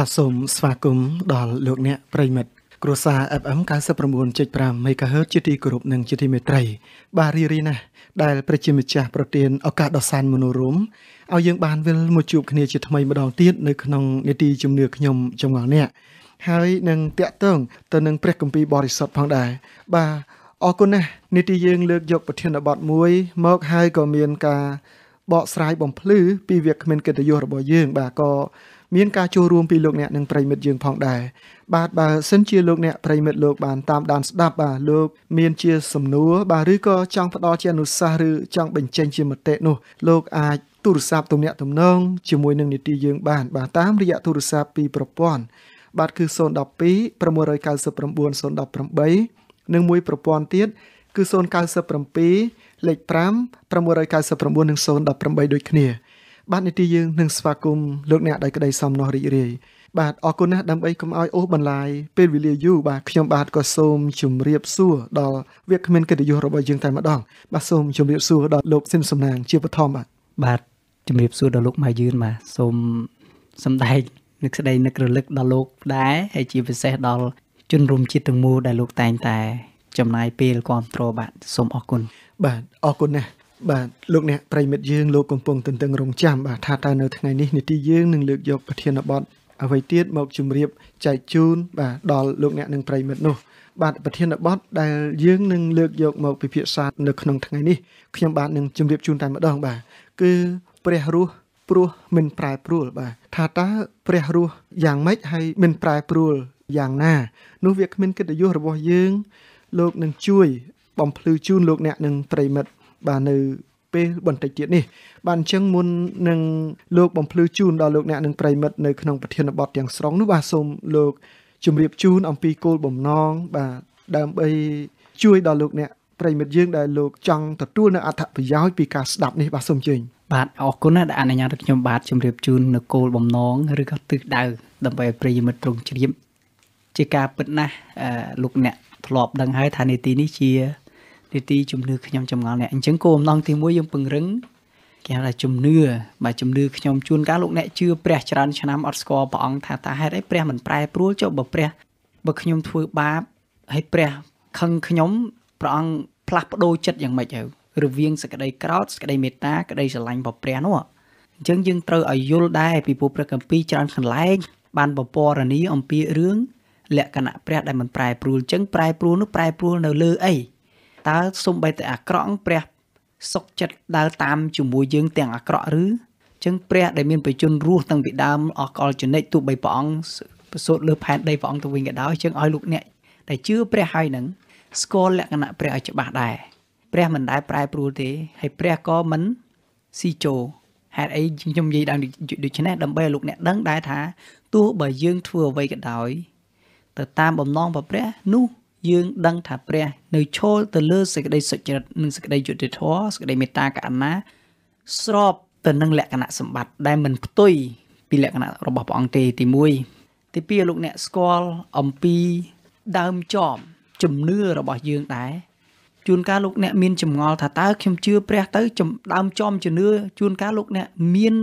បាទសូមស្វាគមន៍ដល់លោកអ្នកប្រិមិត្តគ្រួសារ FM 99.5 MHz ជាទីគោរពនិងជាទីមេត្រីបាទរីរីណាស់ដែលប្រជាម្ចាស់ប្រទានឱកាសដ៏សានមនោរម្យឲ្យយើងបានវិលមកជួបគ្នាជាថ្មីម្ដងទៀតនៅក្នុងនេតិជំនឿខ្ញុំចំងល់អ្នក ហើយនឹងតាក់ទងទៅនឹងព្រះគម្ពីរបរិសុទ្ធផងដែរបាទអរគុណណាស់នេតិយើងលើកយកប្រធានបទមួយ មកហើយក៏មានការ បកស្រាយបំភ្លឺពីវាគ្មិនកិត្តិយសរបស់យើងបាទក៏មានការចូលរួមពីលោកអ្នកនិងប្រិមិត្តយើងផងដែរបាទបើសិនជាលោកអ្នកប្រិមិត្តលោកបានតាមដានស្ដាប់បាទលោកមានជា សំណួរបាទឬក៏ចង់ផ្ដល់ជាអនុសាសន៍ឬចង់បញ្ចេញជាមតិនោះលោកអាចទូរស័ព្ទទំនាក់ទំនងជាមួយនឹងនីតិយើងបាន បាទតាមរយៈទូរស័ព្ទពីប្រព័ន្ធបាទគឺ012 699 018និងមួយប្រព័ន្ធទៀតគឺ097លេខ5 699និង018ដូចគ្នាបាទនីតិយើងនឹងស្វាគមន៍លោកអ្នកដោយក្តីសំណោះរីករាយបាទអរគុណណាស់ដើម្បីកុំឲ្យអូសបន្លាយពេលវេលាយូរបាទខ្ញុំបាទក៏សូមជម្រាបសួរដល់វាគ្មិនកិត្តិយសរបស់យើងតែម្ដង បាទសូមជម្រាបសួរដល់លោកស៊ីមសំណាងជាបឋមបាទបាទជម្រាបសួរដល់លោកម៉ៅយឿនបាទសូមសម្ដែងនឹកស្ដីនឹករលឹកដល់លោកដែរហើយជាពិសេសដល់ជនរួមជាតិទាំងមូលដែលលោកតែងតែ ចំណាយពេលគ្រប់គ្រងបាទសូមអរគុណបាទអរគុណណាស់បាទលោកអ្នកប្រិមិត្តយើងលោកកំពុងទន្ទឹងរង់ចាំបាទថាតើនៅថ្ងៃនេះនីតិយើងនឹងលើកយកប្រធានបទអ្វីទៀតមក ជម្រាបចែកជូន បាទដល់លោកអ្នកនិងប្រិមិត្តនោះ បាទប្រធានបទដែលយើងនឹងលើកយកមកពិភាក្សានៅក្នុងថ្ងៃនេះខ្ញុំបាទនឹងជម្រាបជូនតែម្ដងបាទគឺព្រះរស់ព្រោះមិនប្រែប្រួលបាទថាតើព្រះរស់យ៉ាងម៉េចហើយមិនប្រែប្រួលយ៉ាងណា នោះវាគ្មានកិត្តិយសរបស់យើង លោកនឹងជួយ បំភ្លឺជូនលោកអ្នកនិងប្រិមិត្តបាទនៅពេលបន្តិចទៀតនេះ បានអញ្ចឹងមុននឹងលោកបំភ្លឺជូនដល់លោកអ្នកនិងប្រិមិត្តនៅក្នុងប្រធានបទទាំងស្រុងនោះបាទសូមលោកជម្រាបជូនអំពីគោលបំណងបាទដើម្បីជួយដល់លោកអ្នកប្រិមិត្តយើងដែលលោកចង់ទទួលនៅអត្ថប្រយោជន៍ពីការស្ដាប់នេះបាទសូមជើញបាទអរគុណណាស់ដែលអនុញ្ញាតឲ្យខ្ញុំបាទជម្រាបជូននៅគោលបំណងឬក៏ទិសដៅដើម្បីប្រិមិត្តត្រង់ជ្រាបជាការពិតណាស់លោកអ្នកធ្លាប់ ដឹងហើយថានីតិនេះជានីតិជំនឿខ្ញុំចម្ងល់អ្នកអញ្ចឹងគោលអំណងទី1យើងពង្រឹងគេហៅថាជំនឿបាទជំនឿខ្ញុំជួនកាលលោកអ្នកជឿព្រះ ច្រើនឆ្នាំអត់ស្គាល់ព្រះអង្គថាតើហេតុអីព្រះមិនប្រែប្រួលចុះបើព្រះបើខ្ញុំធ្វើបាបហើយព្រះខឹងខ្ញុំព្រះអង្គផ្លាស់ប្ដូរចិត្តយ៉ាងម៉េចទៅរវាង សក្តីក្រោតសក្តីមេត្តាក្តីស្រឡាញ់របស់ព្រះនោះអញ្ចឹងយើងត្រូវឲ្យយល់ដែរពីព្រោះព្រះកម្ពីច្រើនកន្លែងបានបពរនីអំពីរឿងលក្ខណៈព្រះដែលមិនប្រែប្រួលអញ្ចឹងប្រែប្រួលនោះប្រែប្រួលនៅលើអីតើសំបីតែអាក្រក់ព្រះសុកចិត្តដើរតាមជាមួយយើងទាំងអាក្រក់ឬចឹងព្រះដែលមានបជនរស់តាំងពីដើមអកលជនិតទូបីព្រះអង្គប្រសូតលើផែនដីព្រះអង្គទៅវិញក៏ដោយចឹងឲ្យលោកអ្នកដែលជឿព្រះហើយនឹងស្គាល់លក្ខណៈព្រះឲ្យច្បាស់ដែរព្រះមិនដែលប្រែប្រួលទេហើយព្រះក៏មិនស៊ីជោហេតុអីខ្ញុំនិយាយដល់ដូចនេះដើម្បីឲ្យលោកអ្នកដឹងដែរថាទោះបើ យើងធ្វើអ្វីក៏ដោយទៅតាមបំណងរបស់ព្រះនោះយើងដឹងថាព្រះ នៅឈលទៅលើសេចក្តីសុចរិតនិងសេចក្តីយុត្តិធម៌សេចក្តីមេត្តាករុណាស្រប ទៅនឹងលក្ខណៈសម្បត្តិដែលមិនផ្ទុយពីលក្ខណៈរបស់ព្រះអង្គទេទី1ទី2លោកអ្នកស្គាល់អំពីដើមចមជំនឿរបស់យើងដែរជួនកាលលោកអ្នកមានចម្ងល់ថាតើ ខ្ញុំជឿព្រះទៅដើមចមជំនឿជួនកាលលោកអ្នកមាន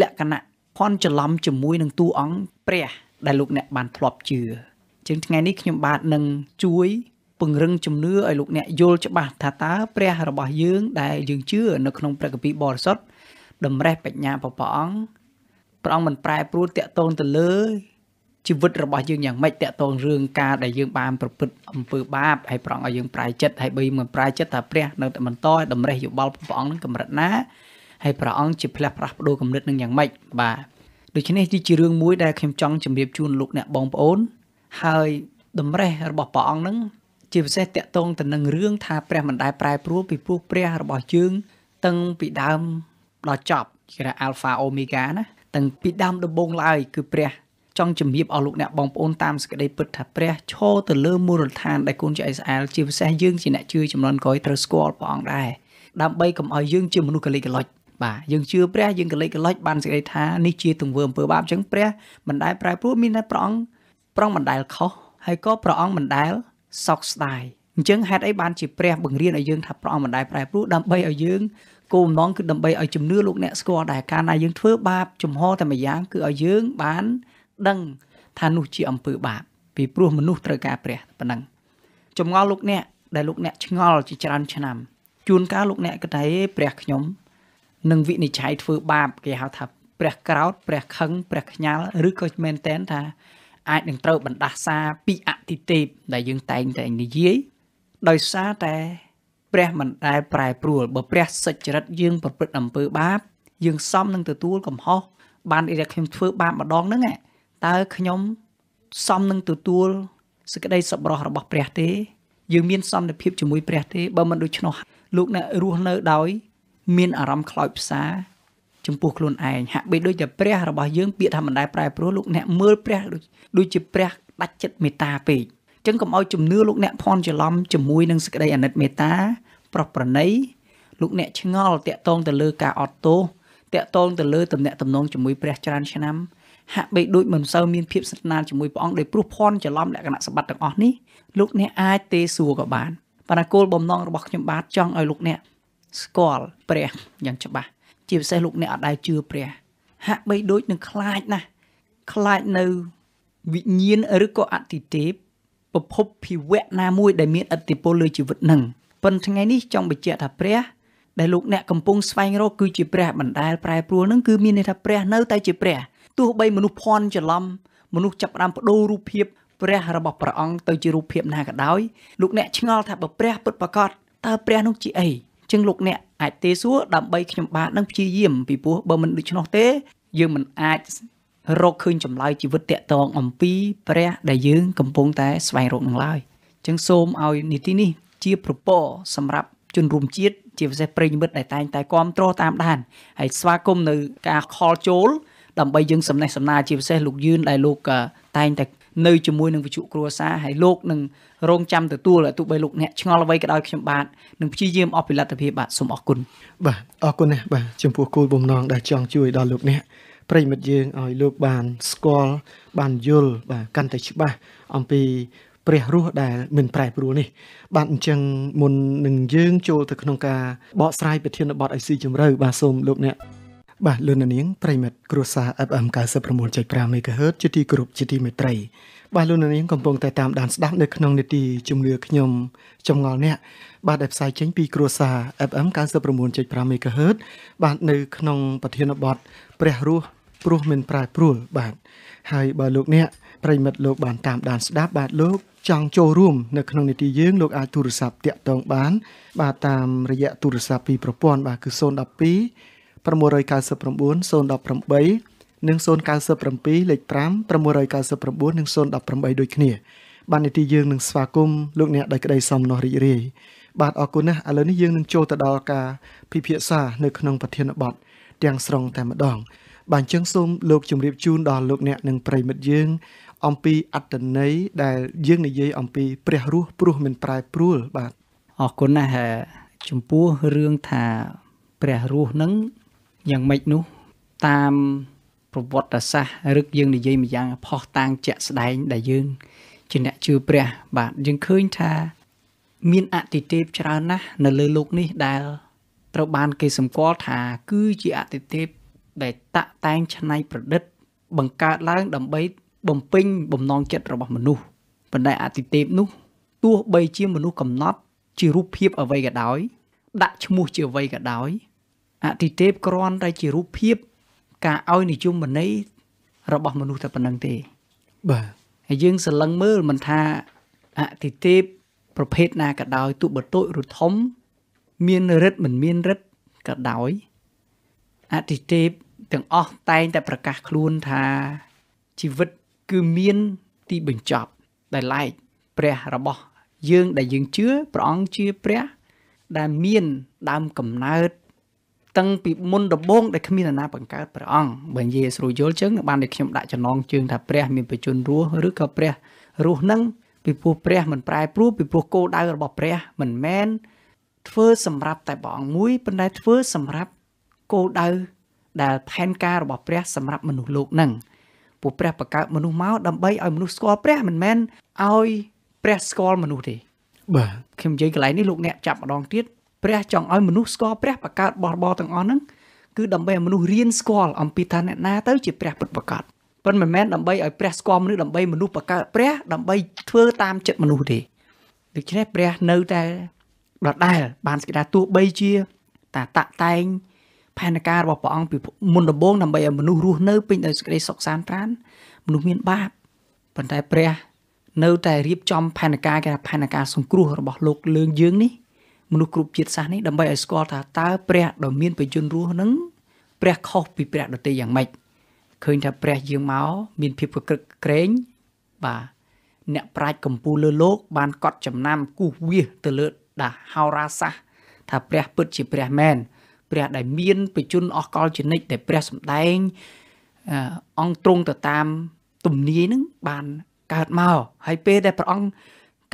លក្ខណៈភ័ន្តច្រឡំជាមួយនឹងតួអង្គព្រះ ដែលលោកអ្នកបានធ្លាប់ជឿចឹងថ្ងៃនេះខ្ញុំបាទនឹងជួយពង្រឹងជំនឿឲ្យលោកអ្នកយល់ច្បាស់ថាតើព្រះរបស់យើងដែលយើងជឿនៅក្នុងព្រះគម្ពីរបរិសុទ្ធតម្រេះបញ្ញារបស់ព្រះអង្គព្រះអង្គមិនប្រែប្រួលតាក់ទងទៅលើជីវិតរបស់យើងយ៉ាងម៉េចតាក់ទងរឿងការដែលយើងបានប្រព្រឹត្តអំពើបាបហើយព្រះអង្គឲ្យយើងប្រែចិត្តហើយបើមិនប្រែចិត្តថាព្រះ នៅតែបន្តឲ្យតម្រេះយោបល់ព្រះអង្គនឹងកម្រិតណាហើយព្រះអង្គជាផ្លាស់ប្រាស់បដូរគំនិតនឹងយ៉ាងម៉េចបាទដូច្នេះគឺជារឿងមួយដែលខ្ញុំចង់ជម្រាបជូនលោកអ្នកបងប្អូនហើយតម្រេះរបស់ព្រះអង្គនឹងជាពិសេសតកតងទៅនឹងរឿងថាព្រះមិនដែលប្រែប្រួលពីព្រោះព្រះរបស់យើងតាំងពីដើមដល់ចប់គេហៅ Alpha Omega ណាតាំងពីដើមដំបូងឡើយគឺព្រះចង់ជំរាបអស់លោកអ្នកបងប្អូនតាមសេចក្តីពិតថាព្រះឈរទៅលើមូលដ្ឋានដែលកូនជាអ៊ីស្រាអែលជាពិសេសយើងជាអ្នកជឿចំនួនក្រោយត្រូវស្គាល់ព្រះអង្គដែរដើម្បីកុំឲ្យយើងជាមនុស្សកលិចកលុចបាទយើងជឿព្រះយើងកលិចកលុចបានសេចក្តីថានេះជាទង្វើអំពើបាបអញ្ចឹងព្រះមិនដែលប្រែប្រួលមានតែព្រះអង្គប្រុងមិនដែលខុសហើយក៏ព្រះអង្គមិនដែលសោកស្ដាយអញ្ចឹងហេតុអីបានជាព្រះបង្រៀនឲ្យយើងថាព្រះអង្គមិនដែលប្រែប្រួលដើម្បីឲ្យយើងគោលបំណងគឺដើម្បីឲ្យជំនឿលោកអ្នកស្គាល់ដែរកាលណាយើងធ្វើបាបចំហតែម្យ៉ាងគឺឲ្យយើងបានដឹងថានោះជាអំពើបាប ពីព្រោះមនុស្សត្រូវការព្រះប៉ុណ្ណឹងចម្ងល់លោកអ្នកដែលលោកអ្នកឆ្ងល់ជាច្រើន ឆ្នាំជួនកាលលោកអ្នកគិតថាព្រះខ្ញុំនឹងវិនិច្ឆ័យធ្វើបាបគេហៅថាព្រះក្រោតព្រះខឹងព្រះខ្ញាល់ឬក៏មែនតែនថាអាចនឹងត្រូវបណ្ដាសាពីអតិទេពដែលយើងតែងតែនិយាយដោយសារតែព្រះមិនដែលប្រែប្រួលបើព្រះសុចរិតយើង ប្រព្រឹត្តអំពើ បាប យើងសមនឹងទទួលកំហុសបានអីដែលខ្ញុំធ្វើបាបម្ដងហ្នឹងតើខ្ញុំសមនឹងទទួលសេចក្តីសប្បុរសរបស់ព្រះទេ យើងមានសន្តិភាពជាមួយព្រះទេបើមិនដូច្នោះលោកអ្នករស់នៅដោយ មានអារម្មណ៍ខ្លោចផ្សាចំពោះខ្លួនឯងហាក់បីដូចជាព្រះរបស់យើងពាក្យថាមិនដែលប្រែប្រួលលោក អ្នកមើលព្រះដូចជាព្រះដាច់ចិត្តមេត្តាពេកចឹងកុំឲ្យជំនឿលោកអ្នកភ័ន្តច្រឡំជាមួយនឹងសេចក្តីអាណិតមេត្តា ប្រោះប្រណីលោកអ្នកឆ្ងល់តាក់ទងទៅលើការអត់ទោសតាក់ទងទៅលើតំណែងតំណងជាមួយព្រះ ច្រើនឆ្នាំហាក់បីដូចមិនសូវមានភាពស្និទ្ធស្នាលជាមួយព្រះអង្គដោយព្រោះភ័ន្តច្រឡំលក្ខណៈសម្បត្តិទាំងអស់នេះលោកអ្នកអាចទេសួរក៏បានប៉ុន្តែគោលបំណងរបស់ខ្ញុំបាទចង់ឲ្យលោកអ្នកស្គាល់ព្រះយ៉ាងច្បាស់ជាពិសេសលោកអ្នកអត់ដែលជឿព្រះហាក់បីដូចនឹងខ្លាចណាស់ខ្លាចនៅ វិញ្ញាណឬក៏អតិទេពប្រភពភិវៈណាមួយដែលមានអតិពលលើជីវិតនឹងប៉ុន្តែថ្ងៃនេះចង់បញ្ជាក់ថាព្រះដែលលោកអ្នកកំពុងស្វែងរកគឺជាព្រះបណ្ដាលប្រែប្រួលនឹងគឺមានន័យថាព្រះនៅតែជាព្រះទោះបីមនុស្សភ័ន្តច្រឡំមនុស្សចាប់ផ្ដើមបដូររូបភាពព្រះ របស់ព្រះអង្គទៅជារូបភាពណាក៏ដោយលោកអ្នកឆ្ងល់ថាបើព្រះពិតប្រាកដតើព្រះនោះជាអីចឹងលោកអ្នកអាចទេសួរដើម្បីខ្ញុំបាទនឹងព្យាយាមពីព្រោះបើមិនដូច្នោះទេ យើងមិនអាចរកឃើញចម្លើយជីវិតតកតងអំពី ព្រះដែលយើងកំពុងតែស្វែងរកនឹងឡើយអញ្ចឹងសូមឲ្យនីតិនេះ ជាប្រពរសម្រាប់ជនរួមជាតិជាពិសេសប្រិយមិត្តដែលតែងតែគ្រប់គ្រងតាមដានហើយស្វាគមន៍នៅការខលចូលដើម្បីយើងសំណេះសំណាលជាពិសេសលោកយឿនដែលលោកតែងតែនៅជាមួយនឹងវិជ្ជគ្រួសារហើយលោកនឹងរងចាំទទួលទោះបីលោកអ្នកឆ្ងល់អ្វីក៏ដោយខ្ញុំបាទនឹងព្យាយាមអស់ពីលទ្ធភាពបាទសូមអរគុណបាទអរគុណណាស់បាទចំពោះគោលបំណងដែលចង់ជួយដល់លោកអ្នកប្រិមិត្តយើងឲ្យលោកបានស្គាល់បានយល់បាទកាន់តែច្បាស់អំពីព្រះរស់ដែលមិនប្រែប្រួលនេះបាទអញ្ចឹងមុននឹងយើង ចូលទៅក្នុងការបកស្រាយប្រធានបទឲ្យស៊ីជម្រៅបាទសូមលោកអ្នកបាទលោកនាងប្រិមិត្តគ្រួសារ FM 96.5 MHz ជាទីគោរពជាទីមេត្រីបាទលោកនាងកំពុងតែតាមដានស្ដាប់នៅក្នុងនេតិជំនឿខ្ញុំចងល់អ្នកបាទដែលផ្សាយចេញពីគ្រួសារ FM 99.5 MHz បាទនៅក្នុងប្រធានបទព្រះរស់ព្រោះមិនប្រែប្រួលបាទហើយបើលោកអ្នកប្រិមិត្តលោកបានតាមដានស្ដាប់បាទលោកចង់ចូលរួម នៅក្នុងនីតិយើងលោកអាចទូរស័ព្ទតាក់ទងបាន បាទតាមរយៈទូរស័ព្ទពីប្រព័ន្ធបាទគឺ012 699 018និង097លេខ5 699និង018ដូចគ្នាបាននីតិយើងនឹងស្វាគមន៍លោកអ្នកដោយក្តីសំណោះរីករាយបាទអរគុណណាស់ឥឡូវនេះយើងនឹងចូលទៅដល់ការពិភាក្សា នៅក្នុងប្រធានបទទាំងស្រុងតែម្ដង បាទអញ្ចឹងសូមលោកជម្រាបជូនដល់លោកអ្នកនិងប្រិមិត្តយើងអំពីអត្តន័យដែលយើងនិយាយអំពី ព្រះរស់ព្រោះមិនប្រែប្រួលបាទអរគុណណាស់ចំពោះរឿងថាព្រះរស់នឹងយ៉ាងម៉េចនោះតាមប្រវត្តិសាស្ត្រឬយើងនិយាយម្យ៉ាងផុសតាងជាក់ស្ដែងដែលយើងជាអ្នកជឿព្រះបាទយើងឃើញថាមានអតិទេពច្រើនណាស់នៅលើលោកនេះដែលត្រូវបានគេសម្គាល់ថា គឺជាអតិទេពដែលតាក់តែងច្នៃប្រឌិត បង្កើតឡើងដើម្បីបំពេញ បំណងចិត្តរបស់មនុស្សប៉ុន្តែអតិទេពនោះទោះបីជាមនុស្សកំណត់ជារូបភាពអ្វីក៏ដោយដាក់ឈ្មោះជាអ្វីក៏ដោយអតិទេពគ្រាន់តែជារូបភាពការឲ្យនិយមន័យរបស់មនុស្សតែប៉ុណ្្នឹងទេបាទហើយយើងសន្លឹងមើលមិនថាអតិទេពប្រភេទណាក៏ដោយទូបតូចឬធំមានរិទ្ធមិនមានរិទ្ធក៏ដោយអតិទេពទាំងអស់តែងតែប្រកាសខ្លួនថាជីវិតគឺមានទីបញ្ចប់ដែលឡែកព្រះរបស់យើងដែលយើងជឿព្រះអង្គជាព្រះ ដែលមានដើមកំណើតតាំងពីមុនដំបូងដែលគ្មានអ្នកណាបង្កើតព្រះអង្គបើនិយាយស្រួលយល់ជាងបានតែខ្ញុំដាក់ចំណងជើងថាព្រះមានបជនរស់ឬក៏ព្រះ រស់នឹងពីព្រោះព្រះមិនប្រែប្រួលពីព្រោះគោលដៅរបស់ព្រះមិនមែនធ្វើសម្រាប់តែព្រះអង្គមួយប៉ុន្តែធ្វើសម្រាប់គោលដៅ ដែលផែនការរបស់ព្រះសម្រាប់មនុស្សលោកនឹងពួកព្រះបង្កើតមនុស្សមកដើម្បីឲ្យមនុស្សស្គាល់ព្រះមិនមែនឲ្យព្រះស្គាល់មនុស្សទេបាទខ្ញុំនិយាយកន្លែងនេះលោកអ្នកចាប់ម្ដងទៀតព្រះចង់ឲ្យមនុស្សស្គាល់ព្រះបកើតបោះបោទាំងអស់ហ្នឹងគឺដើម្បីឲ្យមនុស្សរៀនស្គាល់អំពីថាអ្នកណាទៅជាព្រះពិតប្រាកដប៉ុន្តែមិនមែនដើម្បីឲ្យព្រះស្គាល់មនុស្សដើម្បីមនុស្សបកើតព្រះដើម្បីធ្វើតាមចិត្តមនុស្សទេដូច្នេះព្រះនៅតែដដែលបានសេចក្តីទោះបីជាតាតាក់តែង ផែនការរបស់ព្រះអង្គពីមុនដំបូងដើម្បីឲ្យមនុស្សរស់នៅពេញដោយសេចក្តីសុខសាន្តប្រាណមនុស្សមានបាបប៉ុន្តែព្រះនៅតែរៀបចំផែនការគេថាផែនការសង្គ្រោះរបស់លោកលើងយើងនេះមនុស្សគ្រប់ជាតិសាសនេះដើម្បីឲ្យស្គាល់ថាតើព្រះដ៏មានបជនរស់នឹងព្រះខុសពីព្រះដទៃយ៉ាងម៉េចឃើញថាព្រះយាងមកមានភាពក្រឹកក្រែងបាទអ្នកប្រាជ្ញកម្ពុជាលើលោកបានកត់ចំណាំគូសវាសទៅលើដាហោរាសាស្ត្រថា ព្រះពិតជា ព្រះមែនព្រះដែលមានបជនអស់កលជនិតដែលព្រះសម្ដែងអង្គទ្រង់ទៅតាមទំនាយនឹងបានកើតមកហើយពេលដែលព្រះអង្គ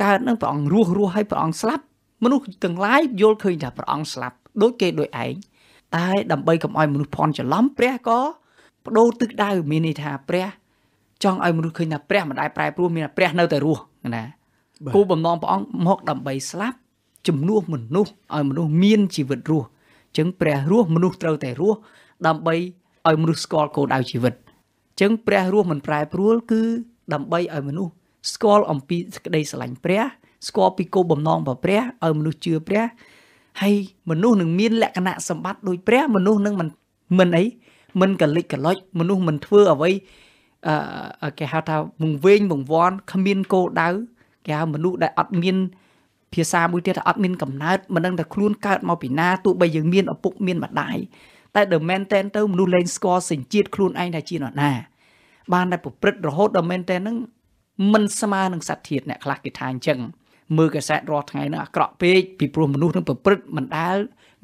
កើតនឹងព្រះអង្គរស់រស់ហើយព្រះអង្គស្លាប់មនុស្សទាំងឡាយយល់ឃើញថាព្រះអង្គស្លាប់ដូចគេដូចឯងតែដើម្បីកុំឲ្យមនុស្សភ័ន្តច្រឡំព្រះក៏បដូរទឹកដៅមានន័យថាព្រះ ចង់ឲ្យមនុស្សឃើញថាព្រះមិនដែលប្រែប្រួលមានព្រះនៅតែរស់ណាគោបំណងព្រះអង្គមកដើម្បីស្លាប់ជំនួសមនុស្សឲ្យមនុស្សមានជីវិតរស់ចឹងព្រះរស់មនុស្សត្រូវតែរស់ដើម្បីឲ្យមនុស្សស្គាល់គោលដៅជីវិតចឹងព្រះរស់មិនប្រែប្រួលគឺដើម្បីឲ្យមនុស្សស្គាល់អំពីសេចក្តីស្រឡាញ់ព្រះស្គាល់ពីគោលបំណងរបស់ព្រះឲ្យមនុស្សជឿព្រះហើយមនុស្សនឹងមានលក្ខណៈសម្បត្តិដូចព្រះមនុស្សនឹងមិនមិនអីមិនកលិចកលុចមនុស្សមិនធ្វើអ្វីអឺគេហៅថាវង្វេងវង្វាន់គ្មានគោលដៅគេហៅមនុស្សដែលអត់មាន ភាសាមួយទៀតថាអត់មានកំណើតមិនដឹងថាខ្លួនកើតមកពីណាទោះបីយើងមានឪពុកមានម្ដាយតែដើមែនតែនទៅមនុស្សលែងស្គាល់សេចក្ដីខ្លួនឯងថាជានរណា បានតែប្រព្រឹត្តរហូតដល់មែនតែនហ្នឹងមិនស្មើនឹងសត្វធាតអ្នកខ្លះគេថាអញ្ចឹងមើលកាសែតរាល់ថ្ងៃនឹងអាក្រក់ពេកពីព្រោះមនុស្សនឹងប្រព្រឹត្តមិនដាល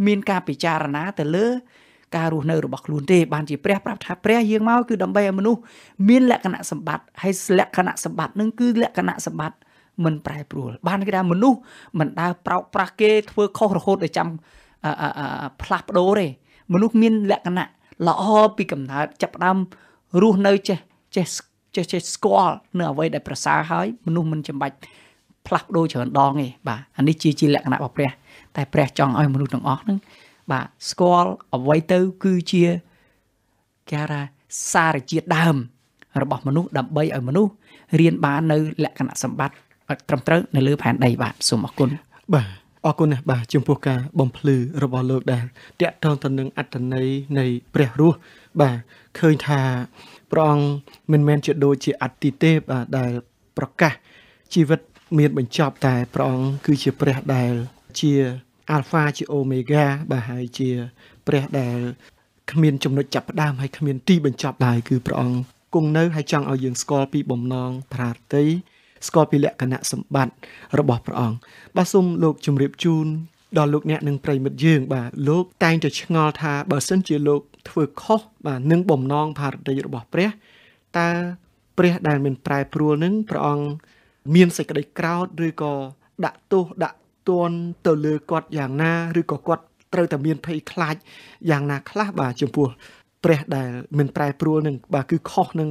មានការពិចារណាទៅលើការរស់នៅរបស់ខ្លួនទេបានជាព្រះប្រាប់ថាព្រះយាងមកគឺដើម្បីឲ្យមនុស្សមានលក្ខណៈសម្បត្តិហើយលក្ខណៈសម្បត្តិនឹងគឺលក្ខណៈសម្បត្តិមិនប្រែប្រួលបានគេថាមនុស្សមិនដើរប្រោកប្រាស់គេធ្វើខុសរហូតដល់ចាំផ្លាស់ប្ដូរទេមនុស្សមានលក្ខណៈល្អពីកំណើតចាប់ដើមរស់នៅចេះចេះចេះចេះស្គាល់នៅអ្វីដែលប្រសើរហើយមនុស្សមិនចាំបាច់ផ្លាស់ប្ដូរច្រើនដងទេបាទអានេះជាជាលក្ខណៈរបស់ព្រះ តែ ព្រះចង់ឲ្យមនុស្សទាំងអស់ហ្នឹងបាទស្គាល់អ្វីទៅគឺជាគេហៅថាសារជាតិដើម របស់មនុស្សដើម្បីឲ្យមនុស្សរៀនបាននៅ លក្ខណៈសម្បត្តិត្រឹមត្រូវនៅលើផែនដីបាទសូមអរគុណបាទអរគុណណាស់បាទចំពោះការបំភ្លឺរបស់លោកដែលតកតងទៅនឹងអត្តន័យនៃព្រះរស់បាទឃើញថាព្រះអង្គមិនមែនជាដូចជាអតិទេពដែលប្រកាសជីវិតមានបញ្ចប់តែព្រះអង្គគឺជាព្រះដែលជា Alpha ជា Omega បាទហើយជាព្រះដែលគ្មានចំណុចចាប់ផ្ដើមហើយគ្មានទីបញ្ចប់ឡើយគឺព្រះអង្គគង់នៅហើយចង់ឲ្យយើងស្គាល់ពីបំណងប្រាថ្នាស្គាល់ពីលក្ខណៈសម្បត្តិរបស់ព្រះអង្គបាទសូមលោកជម្រាបជូនដល់លោកអ្នកនិងប្រិមិត្តយើងបាទលោកតែងតែឆ្ងល់ថាបើសិនជាលោកធ្វើខុសបាទនឹងបំណងភារតីរបស់ព្រះតើព្រះដែលមិនប្រែប្រួលនឹងព្រះអង្គមានសេចក្តីក្រោធឬក៏ដាក់ទោសដាក់ទណ្ឌទៅលើគាត់យ៉ាងណាឬក៏គាត់ត្រូវតែមានភ័យខ្លាចយ៉ាងណាខ្លះបាទចំពោះព្រះដែលមិនប្រែប្រួលនឹងបាទគឺ ខុសនឹង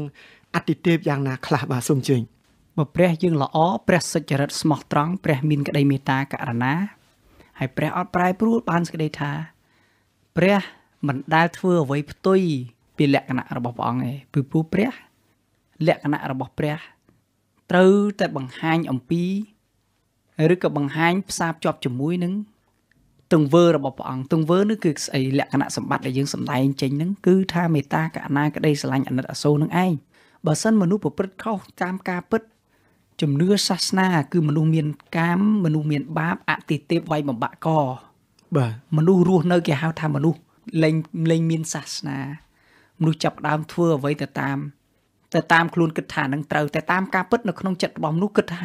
អតិទេពយ៉ាងណាខ្លះបាទសូមជើញបើព្រះយើងល្អព្រះសុចរិតស្មោះត្រង់ព្រះ មានក្តីមេត្តាករុណាហើយព្រះអត់ប្រែប្រួលបានសេចក្តីថាព្រះមិនដែលធ្វើអ្វី ផ្ទុយពីលក្ខណៈរបស់ព្រះអង្គទេពីព្រោះព្រះលក្ខណៈរបស់ព្រះត្រូវតែបង្ហាញអំពីឬក៏បង្ហាញផ្សារភ្ជាប់ជាមួយនឹង ទង្វើរបស់ព្រះអង្គទង្វើនេះគឺស្អីលក្ខណៈសម្បត្តិដែលយើងសម្ដែងចេញហ្នឹងគឺថាមេត្តាករុណាក្តីស្រឡាញ់អាណិតអាសូរនឹងឯងបើសិនមនុស្សប្រព្រឹត្តខុសតាមការពិតជំនឿសាសនាគឺមនុស្សមានកាមមនុស្សមានបាបអតិទេពវាយបំបាក់កបាទមនុស្សរស់នៅគេហៅថាមនុស្សលែងលែងមានសាសនា មនុស្សចាប់ដើមធ្វើអ្វីទៅតាមតែតាមខ្លួនគិតថានឹងត្រូវតែតាមការពិតនៅក្នុងចិត្តរបស់មនុស្សគិតថា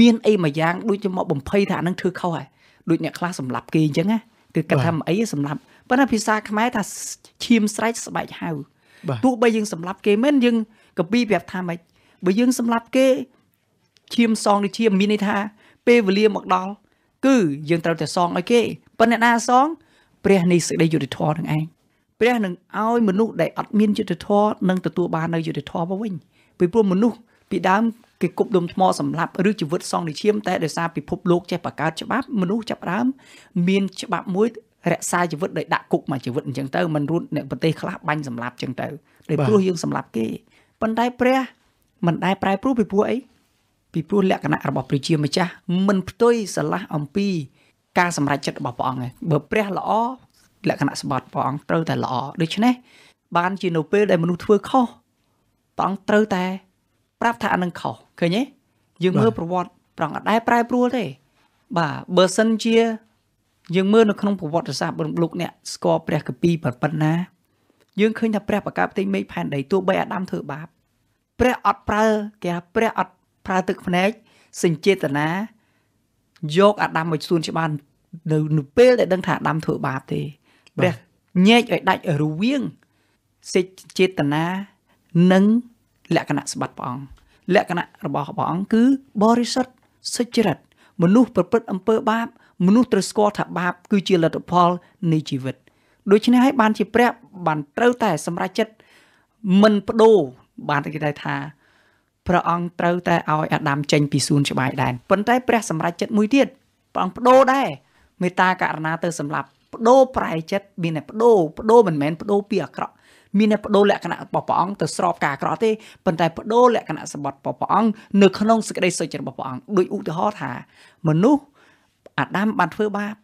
មានអីមួយយ៉ាងដូចជាមកបំភ័យថានឹងធ្វើខុសហើយដូចអ្នកខ្លះសម្លាប់គេអញ្ចឹងណាគឺគិតថាអីសម្លាប់ប៉ុន្តែភាសាខ្មែរថាឈាមស្រែកស្បែកហៅទោះបីយើងសម្លាប់គេមែនយើងកពីប្រាប់ថាម៉េចបើយើងសម្លាប់គេឈាមសងនឹងឈាមមានន័យថាពេលវេលាមកដល់គឺយើងត្រូវតែសងឲ្យគេប៉ុន្តែណាសង ព្រះនៃសេចក្តីយុត្តិធម៌នឹងឯងព្រះនឹងឲ្យមនុស្សដែលអត់មានយុត្តិធម៌នឹងទទួលបាននៅយុត្តិធម៌មកវិញពីព្រោះមនុស្សពីដើមគេគប់ដុំថ្មសម្លាប់ឬជីវិតសងនិឈាមតែដោយសារពិភពលោកចេះបង្កើតច្បាប់មនុស្សចាប់ដើមមានច្បាប់មួយរក្សាជីវិតដោយដាក់គុកមកជីវិតអញ្ចឹងទៅមិនរួតអ្នកប្រទេសខ្លះបាញ់សម្លាប់អញ្ចឹងទៅដោយព្រោះយើងសម្លាប់គេប៉ុន្តែព្រះមិនដែលប្រែប្រួលពីព្រោះអីពីព្រោះលក្ខណៈរបស់ព្រះជាម្ចាស់មិនផ្ទុយស្រឡះអំពីការសម្រេចចិត្តរបស់ព្រះអង្គឯងបើព្រះល្អលក្ខណៈសម្បត្តិព្រះអង្គត្រូវតែល្អដូច្នេះបានជានៅពេលដែលមនុស្សធ្វើខុសព្រះអង្គត្រូវតែប្រាប់ថាអានឹងខុសឃើញទេយើងមើលប្រវត្តិព្រះអង្គអត់ដែលប្រែប្រួលទេបាទបើសិនជាយើងមើលនៅក្នុងប្រវត្តិសាស្ត្រលោកអ្នក ស្គាល់ព្រះកពីប៉ុណ្ណាយើងឃើញថាព្រះបកាផ្ទៃមេឃផែនដីទោះបីអាដាមធ្វើបាបព្រះអត់ប្រើគេថាព្រះអត់ប្រើទឹកភ្នែកសេចចេតនាយកអាដាមមកសួនច្បារនៅពេលដែលដឹងថាអាដាមធ្វើបាបទេព្រះញែកឲ្យដាច់រវាងសេចចេតនានិងលក្ខណៈសម្បត្តិព្រះអង្គលក្ខណៈរបស់ព្រះអង្គគឺបរិសុទ្ធសុចរិតមនុស្សប្រព្រឹត្តអំពើបាបមនុស្សត្រូវស្គាល់ថាបាបគឺជាលទ្ធផលនៃជីវិតដូច្នេះហើយ បានជាព្រះ បានត្រូវតែ សម្រេចចិត្តមិនបដូរបានគេដែរថាព្រះអង្គត្រូវតែឲ្យអាដាមចេញពីសួនច្បារដែនប៉ុន្តែព្រះសម្រេចចិត្តមួយទៀតព្រះអង្គបដូរដែរមេត្តាករណាទៅសម្លាប់បដូរប្រែចិត្តមានតែបដូរបដូរមិនមែនបដូរពីអាក្រក់មានតែបដូរលក្ខណៈរបស់ព្រះអង្គទៅស្របការអាក្រក់ទេប៉ុន្តែបដូរលក្ខណៈសម្បត្តិរបស់ព្រះអង្គនៅក្នុងសេចក្តីសុចរិតរបស់ព្រះអង្គដូចឧទាហរណ៍ថា មនុស្សអាដាមបានធ្វើបាប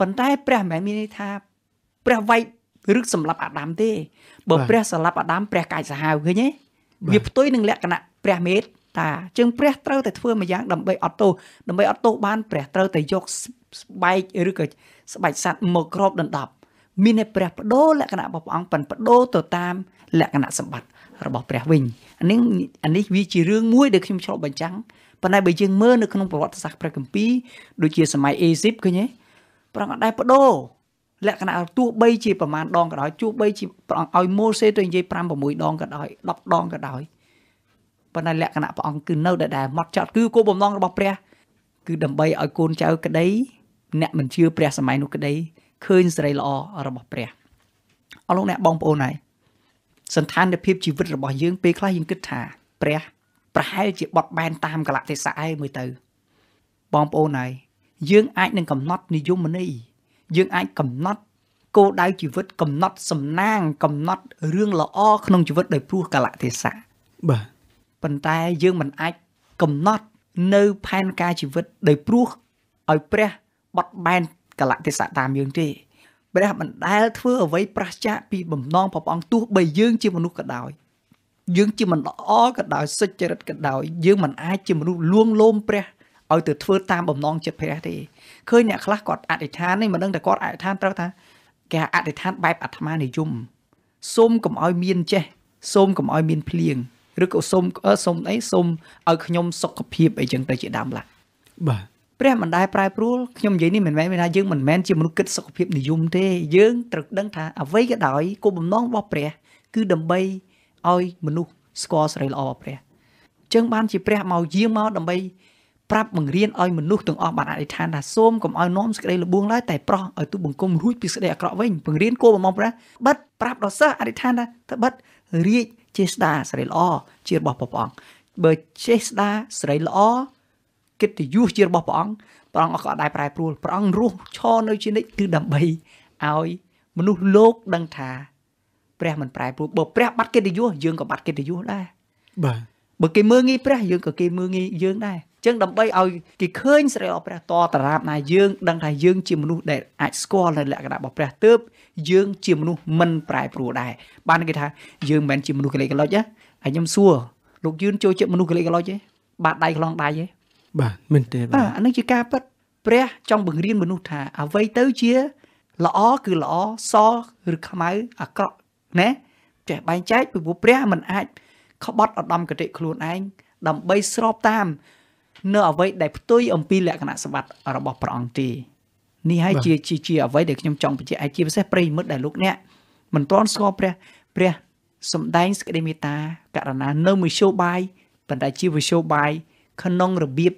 ប៉ុន្តែព្រះមិនមែនមានន័យថាព្រះវាយឬសម្លាប់អាដាមទេបើព្រះសម្លាប់អាដាមព្រះកាចសាហាវឃើញទេវាផ្ទុយនឹងលក្ខណៈព្រះមេត្តាជាងព្រះត្រូវតែធ្វើមួយយ៉ាងដើម្បីអត់ទោសដើម្បីអត់ទោសបានព្រះត្រូវតែយកស្បែកឬក៏ស្បែកសัตว์មកគ្របដណ្ដប់មានតែព្រះបដូរលក្ខណៈរបស់ព្រះអង្គប៉ុនបដូរទៅតាម លក្ខណៈសម្បត្តិរបស់ព្រះវិញអានេះអានេះវាជារឿងមួយដែលខ្ញុំឆ្លប់បញ្ចាំងប៉ុន្តែបើយើងមើលនៅក្នុងប្រវត្តិសាស្ត្រព្រះគម្ពីរដូចជាសម័យអេស៊ីបឃើញទេព្រះអង្គអត់ដែរបដូរលក្ខណៈទោះបីជាប្រមាណដងក៏ដោយទោះបីជាព្រះអង្គឲ្យម៉ូសេទៅនិយាយ5 6ដងក៏ដោយ10ដងក៏ដោយប៉ុន្តែលក្ខណៈព្រះអង្គគឺនៅដដែលម៉ត់ចត់គឺគោលបំណងរបស់ព្រះគឺដើម្បីឲ្យកូនចៅក្តីអ្នកមិនជឿព្រះសម័យនោះក្តីឃើញសេរីល្អរបស់ព្រះអស់លោកអ្នកបងប្អូនហើយសន្តានភាពជីវិតរបស់យើងពេលខ្លះយើងគិតថាព្រះប្រហែលជាបត់បែនតាមកលៈទេសៈឯងមួយទៅបងប្អូនហើយយើងអាចនឹងកំណត់និយមន័យយើងអាចកំណត់គោលដៅជីវិត កំណត់ សំណាង កំណត់រឿងល្អក្នុងជីវិតដោយព្រោះកលៈទេសៈបាទប៉ុន្តែយើងមិនអាចកំណត់នៅផែនការជីវិតដោយព្រោះឲ្យព្រះបត់បែនកលៈទេសៈតាមយើងទេព្រះមិនដែលធ្វើអ្វីប្រឆាចពីបំណងព្រះអង្គទោះបីយើងជាមនុស្សក៏ដោយយើងជាមិនល្អក៏ដោយសុចរិតក៏ដោយយើងមិនអាចជាមនុស្សលួងលោមព្រះឲ្យទៅធ្វើតាមបំណងចិត្តព្រះទេឃើញអ្នកខ្លះគាត់អធិដ្ឋាននេះមិនដឹងតែគាត់អធិដ្ឋានត្រូវថាគេអធិដ្ឋាន បែបអាត្មានិយមសូមកុំឲ្យមាន ចេះសូមកុំឲ្យមាន ភ្លៀងឬក៏សូមសូមអីសូមឲ្យខ្ញុំ សុខភាពអីចឹងទៅជាដើមឡាបាទព្រះមិនដែលប្រែប្រួលខ្ញុំនិយាយនេះមិនមែនមានថាយើងមិនមែនជាមនុស្សគិតសុខភាពនិយមទេយើងត្រូវដឹងថាអ្វីក៏ដោយគោលបំណងរបស់ព្រះគឺដើម្បីឲ្យមនុស្សស្គាល់សេរីល្អរបស់ព្រះអញ្ចឹងបាន ជាព្រះមកយាងមកដើម្បីប្រាប់បង្រៀនឲ្យមនុស្សទាំងអស់បានអធិដ្ឋានថាសូមកុំឲ្យនាំសេចក្តីល្បួងឡើយតែប្រោះឲ្យទូបង្គំរួចពីសេចក្តីអាក្រក់វិញបង្រៀនគោលបំណងព្រះបិទប្រាប់ដល់សិស្សអធិដ្ឋានថាតបិទរាជជាស្ដាសេរីល្អជារបស់ព្រះអង្គបើចេះស្ដាសេរីល្អកិត្តិយសជារបស់ព្រះអង្គព្រះអង្គក៏ដែរប្រែប្រួលព្រះអង្គរស់ឈរនៅជានិច្ចគឺដើម្បីឲ្យមនុស្សលោកដឹងថាព្រះមិនប្រែប្រួលបើព្រះបាត់កិត្តិយសយើងក៏បាត់កិត្តិយសដែរបាទបើគេមើលងាយព្រះយើងក៏គេមើលងាយយើងដែរអញ្ចឹងដើម្បីឲ្យគេឃើញស្រីអព្រះតតារាបណាយើងដឹងថាយើងជាមនុស្សដែលអាចស្គាល់នៅលក្ខណៈរបស់ព្រះទើបយើងជាមនុស្សមិនប្រែប្រួលដែរបានគេថាយើងមិនមែនជាមនុស្សកលេសកលុចណាហើយខ្ញុំសួរលោកយឿនចូលចិត្តមនុស្សកលេសកលុចទេបាត់ដៃខ្លងដៃទេបាទមែនទេបាទអានឹងជាការពិតព្រះចង់បង្រៀនមនុស្សថាអ្វីទៅជាល្អគឺល្អសឬខ្មៅអាក្រក់ណាចេះបែងចែកពីព្រោះព្រះមិនអាចក្បត់ឧត្តមគតិខ្លួនឯងដើម្បីស្របតាម នៅអ្វីដែលផ្ទុយអំពីលក្ខណៈសម្បត្តិរបស់ព្រះអង្គទេនេះហើយជាជាជាអ្វីដែលខ្ញុំចង់បញ្ជាក់ឲ្យជាពិសេសប្រិយមិត្តដែលលោកអ្នកមិនទាន់ស្គាល់ព្រះ ព្រះ សំដែងសេចក្តីមេត្តាករណានៅមធ្យោបាយប៉ុន្តែជាវិធ្យោបាយក្នុងរបៀប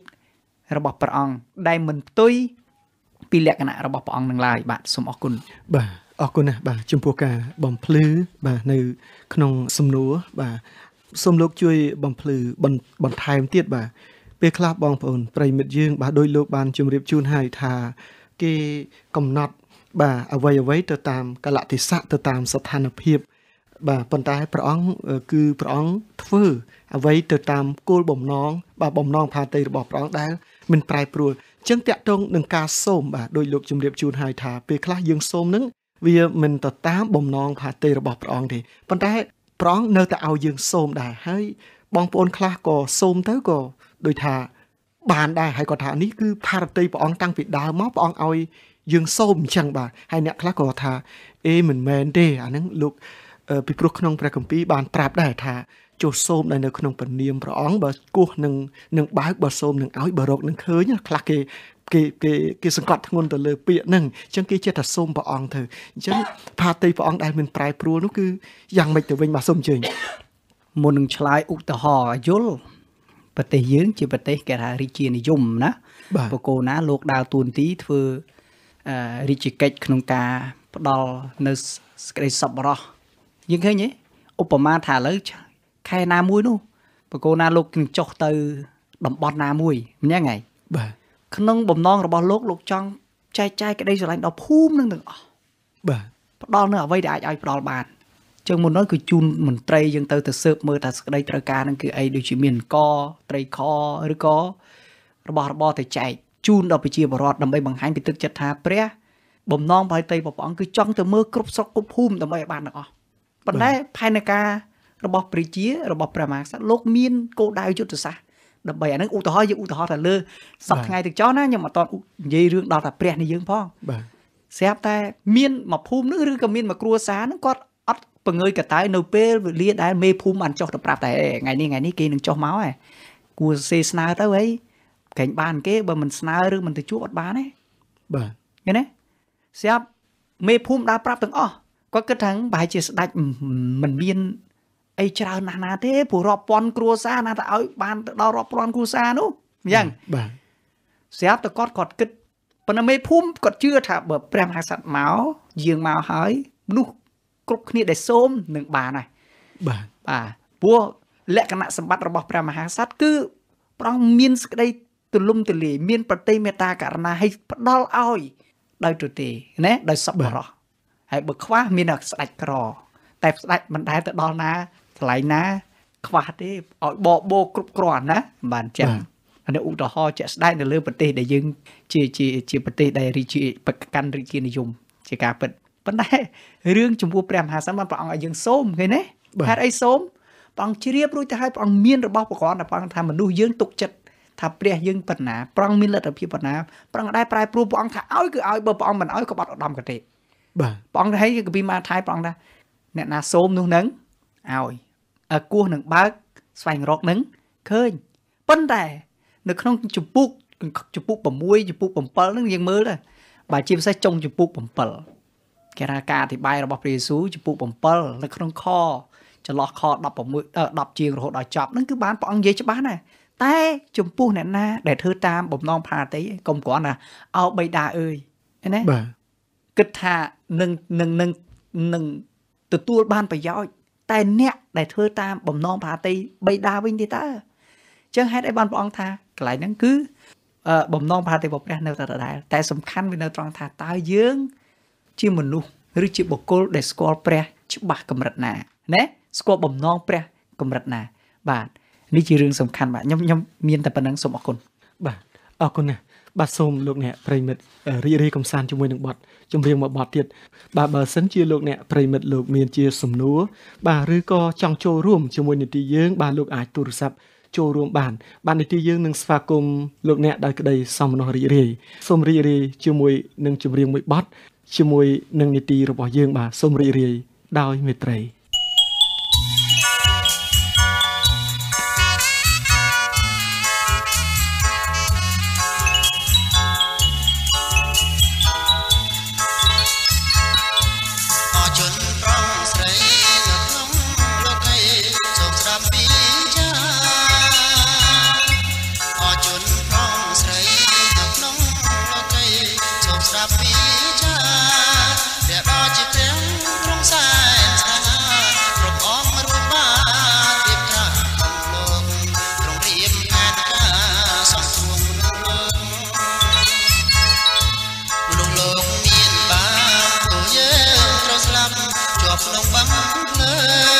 របស់ព្រះអង្គដែលមិនផ្ទុយពីលក្ខណៈរបស់ព្រះអង្គនឹងឡើយបាទសូមអរគុណបាទអរគុណណាស់បាទចំពោះការបំភ្លឺបាទនៅក្នុងសំណួរបាទសូមលោកជួយបំភ្លឺបន្ថែមទៀតបាទពេលខ្លះបងប្អូនប្រិមិត្តយើង បាទដោយលោកបានជម្រាបជូនហើយថា គេកំណត់ បាទអ្វីអ្វីទៅតាមកលតិស័កទៅតាមស្ថានភាពបាទប៉ុន្តែព្រះអង្គគឺព្រះអង្គធ្វើ អ្វីទៅតាមគោលបំណងបាទបំណងផាតីរបស់ព្រះអង្គដែលមិនប្រែប្រួលចឹងតាក់ទងនឹងការសូមបាទដោយលោកជំរាបជូនហើយថាពេលខ្លះយើងសូមនឹងវាមិនទៅតាមបំណងផាតីរបស់ព្រះអង្គទេប៉ុន្តែព្រះអង្គនៅតែឲ្យយើងសូមដែរហើយ បងប្អូនខ្លះក៏សូមទៅក៏ដូចថាបានដែរហើយគាត់ថានេះគឺផារតីព្រះអង្គតាំងពីដើមមកព្រះអង្គឲ្យយើងសូមអញ្ចឹងបាទហើយអ្នកខ្លះក៏ថាអេមិនមែនទេអាហ្នឹងលោកពីព្រោះក្នុងព្រះគម្ពីរបានប្រាប់ដែរថាចុះសូមដែលនៅក្នុងព្រះនាមព្រះអង្គបើគោះនឹងនឹងបើកបើសូមនឹងឲ្យបើរកនឹងឃើញខ្លះគេគេគេគេសង្កត់ធ្ងន់ទៅលើពាក្យហ្នឹងអញ្ចឹងគេចិត្តថាសូមព្រះអង្គទៅអញ្ចឹងផាតីព្រះអង្គដែលមានប្រែប្រួលនោះគឺយ៉ាងម៉េចទៅវិញបាទសូមអញ្ជើញមុននឹងឆ្លើយឧទាហរណ៍យល់ប្រទេសយើងជាប្រទេសគេថារាជានិយមណាបកគោណាលោកដើរតួនាទីធ្វើរាជកិច្ចក្នុងការផ្ដល់នៅសេចក្តីសប្បុរសយើងឃើញទេឧបមាថាឥឡូវខែណាមួយនោះបកគោណាលោកនឹងចុះទៅតំបន់ណាមួយម្យ៉ាងហើយបាទក្នុងបំណងរបស់លោកលោកចង់ចែកចាយក្តីស្រឡាញ់ដល់ភូមិនឹងទាំងអស់បាទផ្ដល់នៅអ្វីដែលអាចឲ្យផ្ដល់បានជាងមុននោះគឺជូនមន្ត្រីយើងទៅទៅស៊ើបមើលថាសក្តីត្រូវការនឹងគឺអីដូចជាមានកត្រីខឬក៏របស់របរទៅចែកជូនដល់ប្រជាពលរដ្ឋដើម្បីបង្ហាញពីទឹកចិត្តថា ព្រះបំណងប្រតិបត្តិព្រះអង្គគឺចង់ទៅមើលគ្រប់ស្រុកគ្រប់ភូមិដើម្បីឲ្យបានទាំងអស់ប៉ុន្តែផែនការរបស់ប្រជារបស់ព្រះមហាក្សត្រលោកមានគោលដៅយុទ្ធសាស្ត្រដើម្បីអានឹងឧទាហរណ៍យើងឧទាហរណ៍តែលើសប្តាហ៍ថ្ងៃទៅចោះណាខ្ញុំអត់តនិយាយរឿងដល់តែព្រះនេះយើងផងបាទស្រាប់តែមានមកភូមិនឹងឬក៏មានមកគ្រួសារនឹងគាត់អត់ពង្ើយកតៅនៅពេលវេលាដែលមេភូមិបានចុះទៅប្រាប់តែថ្ងៃនេះថ្ងៃនេះគេនឹងចុះមកហើយគួរសេស្នើទៅហើយកែងបានគេ បើមិនស្នើឬមិនទៅជួបអត់បានទេបាទឃើញទេស្រាប់មេភូមិដើរប្រាប់ទាំងអស់គាត់គិតថាប្រហែលជាស្ដាច់មិនមានអីច្រើនណាស់ណាទេព្រោះរាប់ពាន់គ្រួសារណាទៅឲ្យបានទៅដល់រាប់ពាន់គ្រួសារនោះអញ្ចឹងបាទស្រាប់តែគាត់គាត់គិតប៉ុន្តែមេភូមិគាត់ជឿថាបើព្រះមហាក្សត្រមកយាងមកហើយមនុស្សគ្រប់គ្នាដែលសូមនឹងបានហើយបាទបាទព្រោះលក្ខណៈសម្បត្តិរបស់ព្រះមហាក្សត្រគឺ ប្រងមានសក្តីទលំទលាយមាន ប្រតិមេត្តាករណាឲ្យផ្ដល់ឲ្យដោយទូទេណាដោយសប្បុរសហើយបើខ្វះមានតែស្ដាច់ក្រ តែស្ដាច់មិនដែលទៅដល់ណាកន្លែងណា ខ្វះទេឲ្យបបោគ្រប់គ្រាន់ណាបានចឹងនៅឧទាហរណ៍ជាក់ស្ដែងនៅលើប្រទេសដែលយើងជាជាជាប្រទេសដែលរីជាប្រកាន់រីជានិយម ជាការពិតប៉ុន្តែរឿងចំពោះព្រះមហាសន្និបានព្រះអង្គឲ្យយើងសូមឃើញទេហេតុអីសូមព្រះអង្គជ្រាបរួចទៅហើយព្រះអង្គមានរបស់ប្រកបព្រះអង្គថាមនុស្សយើងទុកចិត្តថាព្រះយើងប៉ុណ្ណាព្រះអង្គមានលទ្ធភាពប៉ុណ្ណាព្រះអង្គដែរប្រែប្រួលព្រះអង្គថាឲ្យគឺឲ្យបើព្រះអង្គមិនឲ្យក៏បាត់ឧត្តមគតិបាទព្រះអង្គហើយកាពីម៉ាថៃព្រះអង្គថាអ្នកណាសូមនោះនឹងឲ្យគោះនឹងបើកស្វែងរកនឹងឃើញប៉ុន្តែនៅក្នុងជំពូកជំពូក6ជំពូក7នឹងយើងមើលដែរបើជាពិសេសចុងជំពូក7គេថាការអធិប្បាយរបស់ព្រះយេស៊ូវជំពូក7នៅក្នុងខចន្លោះខ16 10ជាងរហូតដល់ចប់នឹងគឺបានព្រះអង្គនិយាយច្បាស់ណាស់តែចំពោះអ្នកណាដែលធ្វើតាមបំណងផាតីកុំគ្រាន់ណាអោបៃតាអើយណាបាទគិតថានឹងនឹងនឹងនឹងទទួលបានប្រយោជន៍តែអ្នកដែលធ្វើតាមបំណងប្រតិបិតាវិញទេតើអញ្ចឹងហេតុអីបានព្រះអង្គថាកន្លែងហ្នឹងគឺ បំណងប្រតិបិព្រះនៅតែដដែល តែ សំខាន់វានៅត្រង់ថាតើយើងជាមនុស្សឬជាបុគ្គលដែលស្គាល់ព្រះច្បាស់កម្រិតណាណាស្គាល់បំណងព្រះកម្រិតណា បាទនេះជារឿងសំខាន់បាទខ្ញុំខ្ញុំមានតែប៉ុណ្្នឹងសូមអរគុណបាទអរគុណណាស់បាទសូមលោកអ្នកប្រិមិត្តរីករាយកំសាន្តជាមួយនឹងបទចម្រៀងមួយបទទៀតបាទបើសិនជាលោកអ្នកប្រិមិត្តលោកមានជាសំណួរបាទឬក៏ចង់ចូលរួមជាមួយនីតិយើង បាទលោកអាចទូរស័ព្ទចូលរួមបានបាននីតិយើងនឹងស្វាគមន៍លោកអ្នកដោយក្តីសមនស្សរីករាយសូមរីករាយជាមួយនឹងចម្រៀងមួយបទជាមួយនឹងនីតិរបស់យើង បាទសូមរីករាយដោយមេត្រីក្នុងបឹងភ្នែ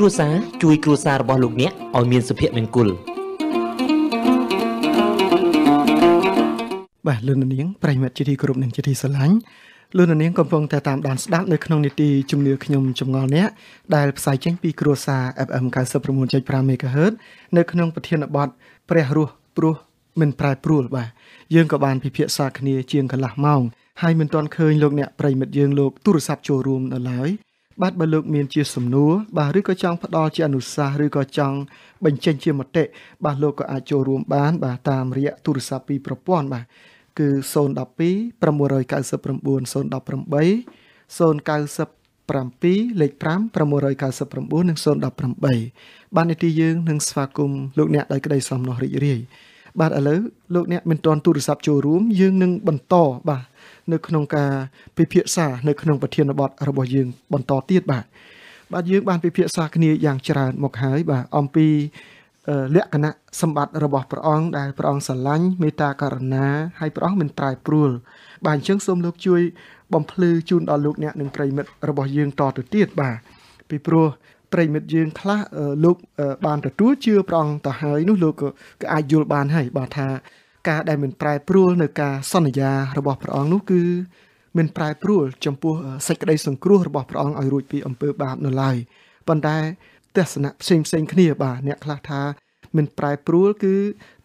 គ្រួសារជួយគ្រួសាររបស់លោកអ្នកឲ្យមានសុភមង្គលបាទលោកនាងប្រិមត្តជាទីគោរពនិងជាទីស្រឡាញ់លោកនាងកំពុងតែតាមដានស្ដាប់នៅក្នុងនីតិជំនឿខ្ញុំចងល់អ្នកដែលផ្សាយចេញពីគ្រួសារ FM 96.5 MHz នៅក្នុងប្រធានបទព្រះរស់ព្រោះមិនប្រែប្រួលបាទយើងក៏បានពិភាក្សាគ្នាជាងកន្លះម៉ោងហើយមិនទាន់ឃើញលោកអ្នកប្រិមិត្តយើងលោកទូរស័ព្ទចូលរួមនៅឡើយបាទបើលោកមានជាសំណួរបាទឬក៏ចង់ផ្ដល់ជាអនុសាសន៍ឬក៏ចង់បញ្ចេញ ជាមតិបាទលោកក៏អាចចូលរួមបានបាទតាមរយៈទូរស័ព្ទពីប្រព័ន្ធបាទគឺ012 699 018 090 7លេខ5 699និង018បាននីតិយើងនឹងស្វាគមន៍លោកអ្នកដោយក្តីសំណោះរីករាយបាទឥឡូវលោកអ្នកមានតន់ទូរស័ព្ទចូលរួមយើងនឹងបន្តបាទនៅក្នុងការពិភាក្សានៅក្នុងប្រធានបទរបស់យើងបន្តទៀតបាទបាទយើងបានពិភាក្សាគ្នាយ៉ាងច្រើនមកហើយបាទអំពីលក្ខណៈសម្បត្តិរបស់ព្រះអង្គដែលព្រះអង្គស្រឡាញ់មេត្តាករុណាហើយព្រះអង្គមិនប្រែប្រួលបាទអញ្ចឹងសូមលោកជួយបំភ្លឺជូនដល់លោកអ្នកនិងប្រិមិត្តរបស់យើងតទៅទៀតបាទពីព្រោះប្រិមិត្តយើងខ្លះលោក បានទទួលជឿព្រះអង្គទៅហើយ នោះលោកក៏អាចយល់បាន ហើយបាទថាការដែលមិនប្រែប្រួលនៅការសន្យារបស់ព្រះអង្គនោះគឺមិនប្រែប្រួលចំពោះសេចក្តីសង្គ្រោះរបស់ព្រះអង្គឲ្យរួចពីអំពើបាបនៅឡើយប៉ុន្តែទស្សនៈផ្សេងផ្សេងគ្នាបាទអ្នកខ្លះថាមិនប្រែប្រួលគឺ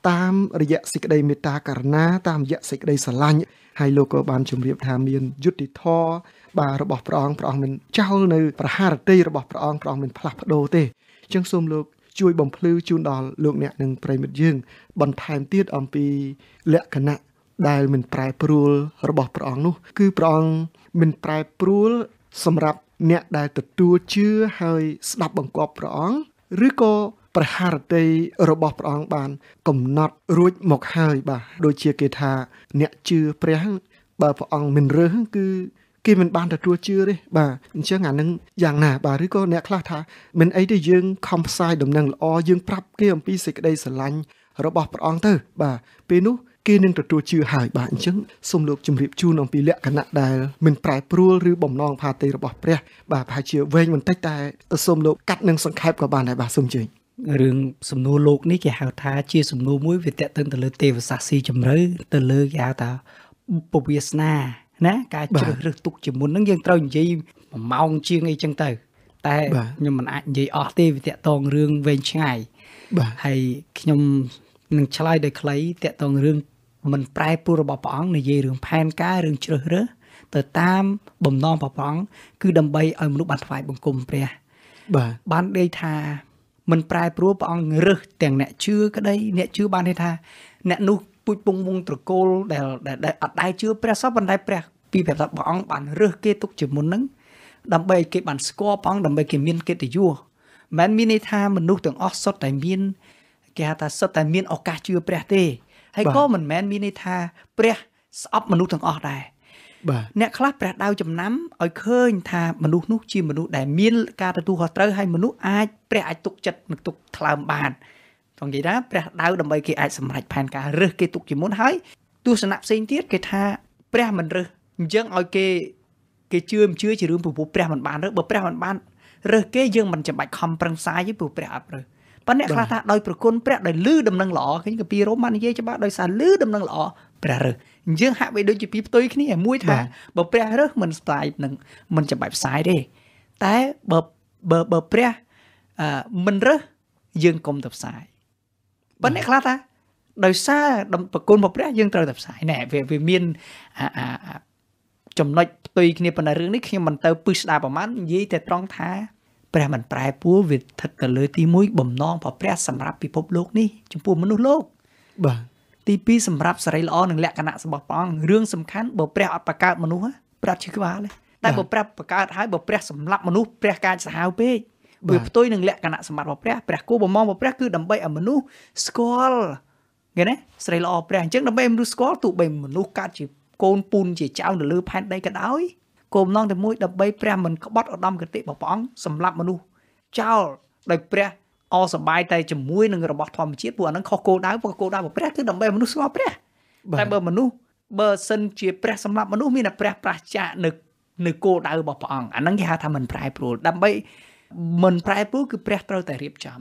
តាមរយៈសេចក្តីមេត្តាករណាតាមរយៈសេចក្តីស្រឡាញ់ហើយលោកក៏បានជម្រាបថាមានយុទ្ធធរបាទរបស់ព្រះអង្គព្រះអង្គមិនចោលនៅប្រហារតីរបស់ព្រះអង្គព្រះអង្គមិនផ្លាស់ប្ដូរទេអញ្ចឹងសូមលោកជួយ បំភ្លឺជូនដល់លោកអ្នកនិងប្រិមិត្តយើងបន្ថែមទៀតអំពី លក្ខណៈដែលមិនប្រែប្រួលរបស់ព្រះអង្គនោះ គឺព្រះអង្គមិនប្រែប្រួលសម្រាប់អ្នកដែលទទួលជឿហើយ ស្ដាប់បង្គាប់ព្រះអង្គឬក៏ព្រះハរតីរបស់ព្រះអង្គបានកំណត់រួចមកហើយបាទដូចជាគេថាអ្នកជឿព្រះ បើព្រះអង្គមិនរើសគឺគេមិនបានទទួលជឿទេបាទអញ្ចឹងអានឹងយ៉ាងណាបាទឬក៏អ្នកខ្លះថាមិនអីទេយើងខំផ្សាយដំណឹងល្អយើងប្រាប់គេអំពីសេចក្តីស្រឡាញ់របស់ព្រះអង្គទៅបាទពេលនោះគេនឹងទទួលជឿហើយបាទអញ្ចឹងសូមលោកជម្រាបជូនអំពីលក្ខណៈដែលមិនប្រែប្រួលឬបំណងផាតីរបស់ព្រះ បាទប្រហែលជាវែងបន្តិចតែសូមលោកកាត់និងសង្ខេបក៏បានដែរបាទសូមជឿរឿងសំណួរលោកនេះគេហៅថាជាសំណួរមួយវាតេតឹងទៅលើទេវសាស្ត្រស៊ីជ្រៅទៅលើគេហៅថាពវាសនាណាការជ្រើសរើសទុកជាមុនហ្នឹងយើងត្រូវនិយាយមួយម៉ោងជាងអីចឹងទៅ តែខ្ញុំមិនអាចនិយាយអស់ទេវាតកតងរឿងវែងឆ្ងាយបាទហើយខ្ញុំនឹងឆ្លើយដោយខ្លីតកតងរឿងមិនប្រែពុះរបស់ព្រះអង្គនិយាយរឿងផែនការរឿងជ្រើសរើសទៅតាមបំណងព្រះអង្គគឺដើម្បីឲ្យមនុស្សបានថ្វាយបង្គំព្រះបាទបានដេកថាមិនប្រែប្រួលព្រះអង្គរឹសទាំងអ្នកជឿក្តី អ្នកជឿបានទេថាអ្នកនោះពុជពងវងត្រកូលដែលដែលអត់ដែរជឿព្រះសពប៉ុន្តែព្រះ ពីប្រាប់ថាព្រះអង្គបានរឹសគេទុកជាមុននឹងដើម្បីគេបានស្គាល់ព្រះអង្គដើម្បីគេមានកិត្តិយសមិនមានន័យថាមនុស្សទាំងអស់សុទ្ធតែមានគេហៅថាសុទ្ធតែមានឱកាសជឿព្រះទេហើយក៏មិនមែនមានន័យថាព្រះស្អប់មនុស្សទាំងអស់ដែរអ្នកខ្លះព្រះដៅចំណាំឲ្យឃើញថាមនុស្សនោះជាមនុស្សដែលមាន ការទទួលខុសត្រូវហើយមនុស្សអាចព្រះអាចទុកចិត្តនិងទុកថ្លើមបានផងនិយាយថាព្រះដៅដើម្បីគេអាចសម្រេចផែនការរើសគេទុកជាមុនហើយទស្សនៈផ្សេងទៀតគេថាព្រះមិនរើសអញ្ចឹងឲ្យគេគេជឿមិនជឿជារឿងពពុះព្រះមិនបាន រើសបើព្រះមិនបានរើសគេយើងមិនចាំបាច់ខំប្រឹងផ្សាយទេព្រោះព្រះអត់រើសប៉ុន្តែខ្លះថាដោយប្រគុណព្រះដោយលឺដំណឹងល្អគេក៏ពីរ៉ូម៉ានិយាយច្បាស់ដោយសារលឺដំណឹងល្អព្រះរើសអញ្ចឹងហាក់បីដូចជាពីផ្ទុយគ្នាមួយថាបើព្រះរើសមិនស្ដាយនឹងមិនចាំបាច់ផ្សាយទេ តែបើបើបើព្រះអឺមិនរើសយើងកុំទៅផ្សាយប៉ុន្តែខ្លះថា ដោយសារប្រគុណរបស់ព្រះយើងត្រូវតែផ្សាយណែវាវាមានចំណុចផ្ទុយគ្នាប៉ុន្តែរឿងនេះខ្ញុំមិនទៅពឹសស្ដារប្រហែលនិយាយតែត្រង់ថាព្រះមិនប្រែពួរវាស្ថិតទៅលើទី1បំណងរបស់ព្រះ សម្រាប់ពិភពលោកនេះចំពោះមនុស្សលោកបាទទី2សម្រាប់សេរីល្អនិងលក្ខណៈរបស់ព្រះអង្គរឿងសំខាន់បើព្រះអត់បង្កើតមនុស្សប្រាត់ឈឺក្បាលតែបើព្រះបង្កើតហើយបើព្រះ សម្លាប់មនុស្សព្រះកាចសាហាវពេកវាផ្ទុយនឹងលក្ខណៈសម្បត្តិរបស់ព្រះព្រះគូបំងរបស់ព្រះគឺដើម្បីឲ្យមនុស្សស្គាល់ឃើញទេស្រីល្អព្រះអញ្ចឹងដើម្បីមនុស្សស្គាល់ទោះបីមនុស្សកើតជា កូនពូនជាចៅនៅលើផែនដីក៏ដោយគោលងតែមួយដើម្បីព្រះមិនក្បត់ឧត្តមគតិរបស់ព្រះអង្គសម្រាប់មនុស្សចោលដោយព្រះអសបាយតែជាមួយនឹងរបស់ធម្មជាតិពួកអានឹងខុសគោលដៅពួកគោលដៅរបស់ព្រះគឺដើម្បីមនុស្សស្គាល់ព្រះតែបើមនុស្សបើសិនជាព្រះសម្រាប់មនុស្សមានតែព្រះ ប្រះចាកនៅនៅគោលដៅរបស់ព្រះអង្គអានឹងគេហៅថាមិនប្រែប្រួលដើម្បីមិនប្រែប្រួលគឺព្រះត្រូវតែរៀបចំ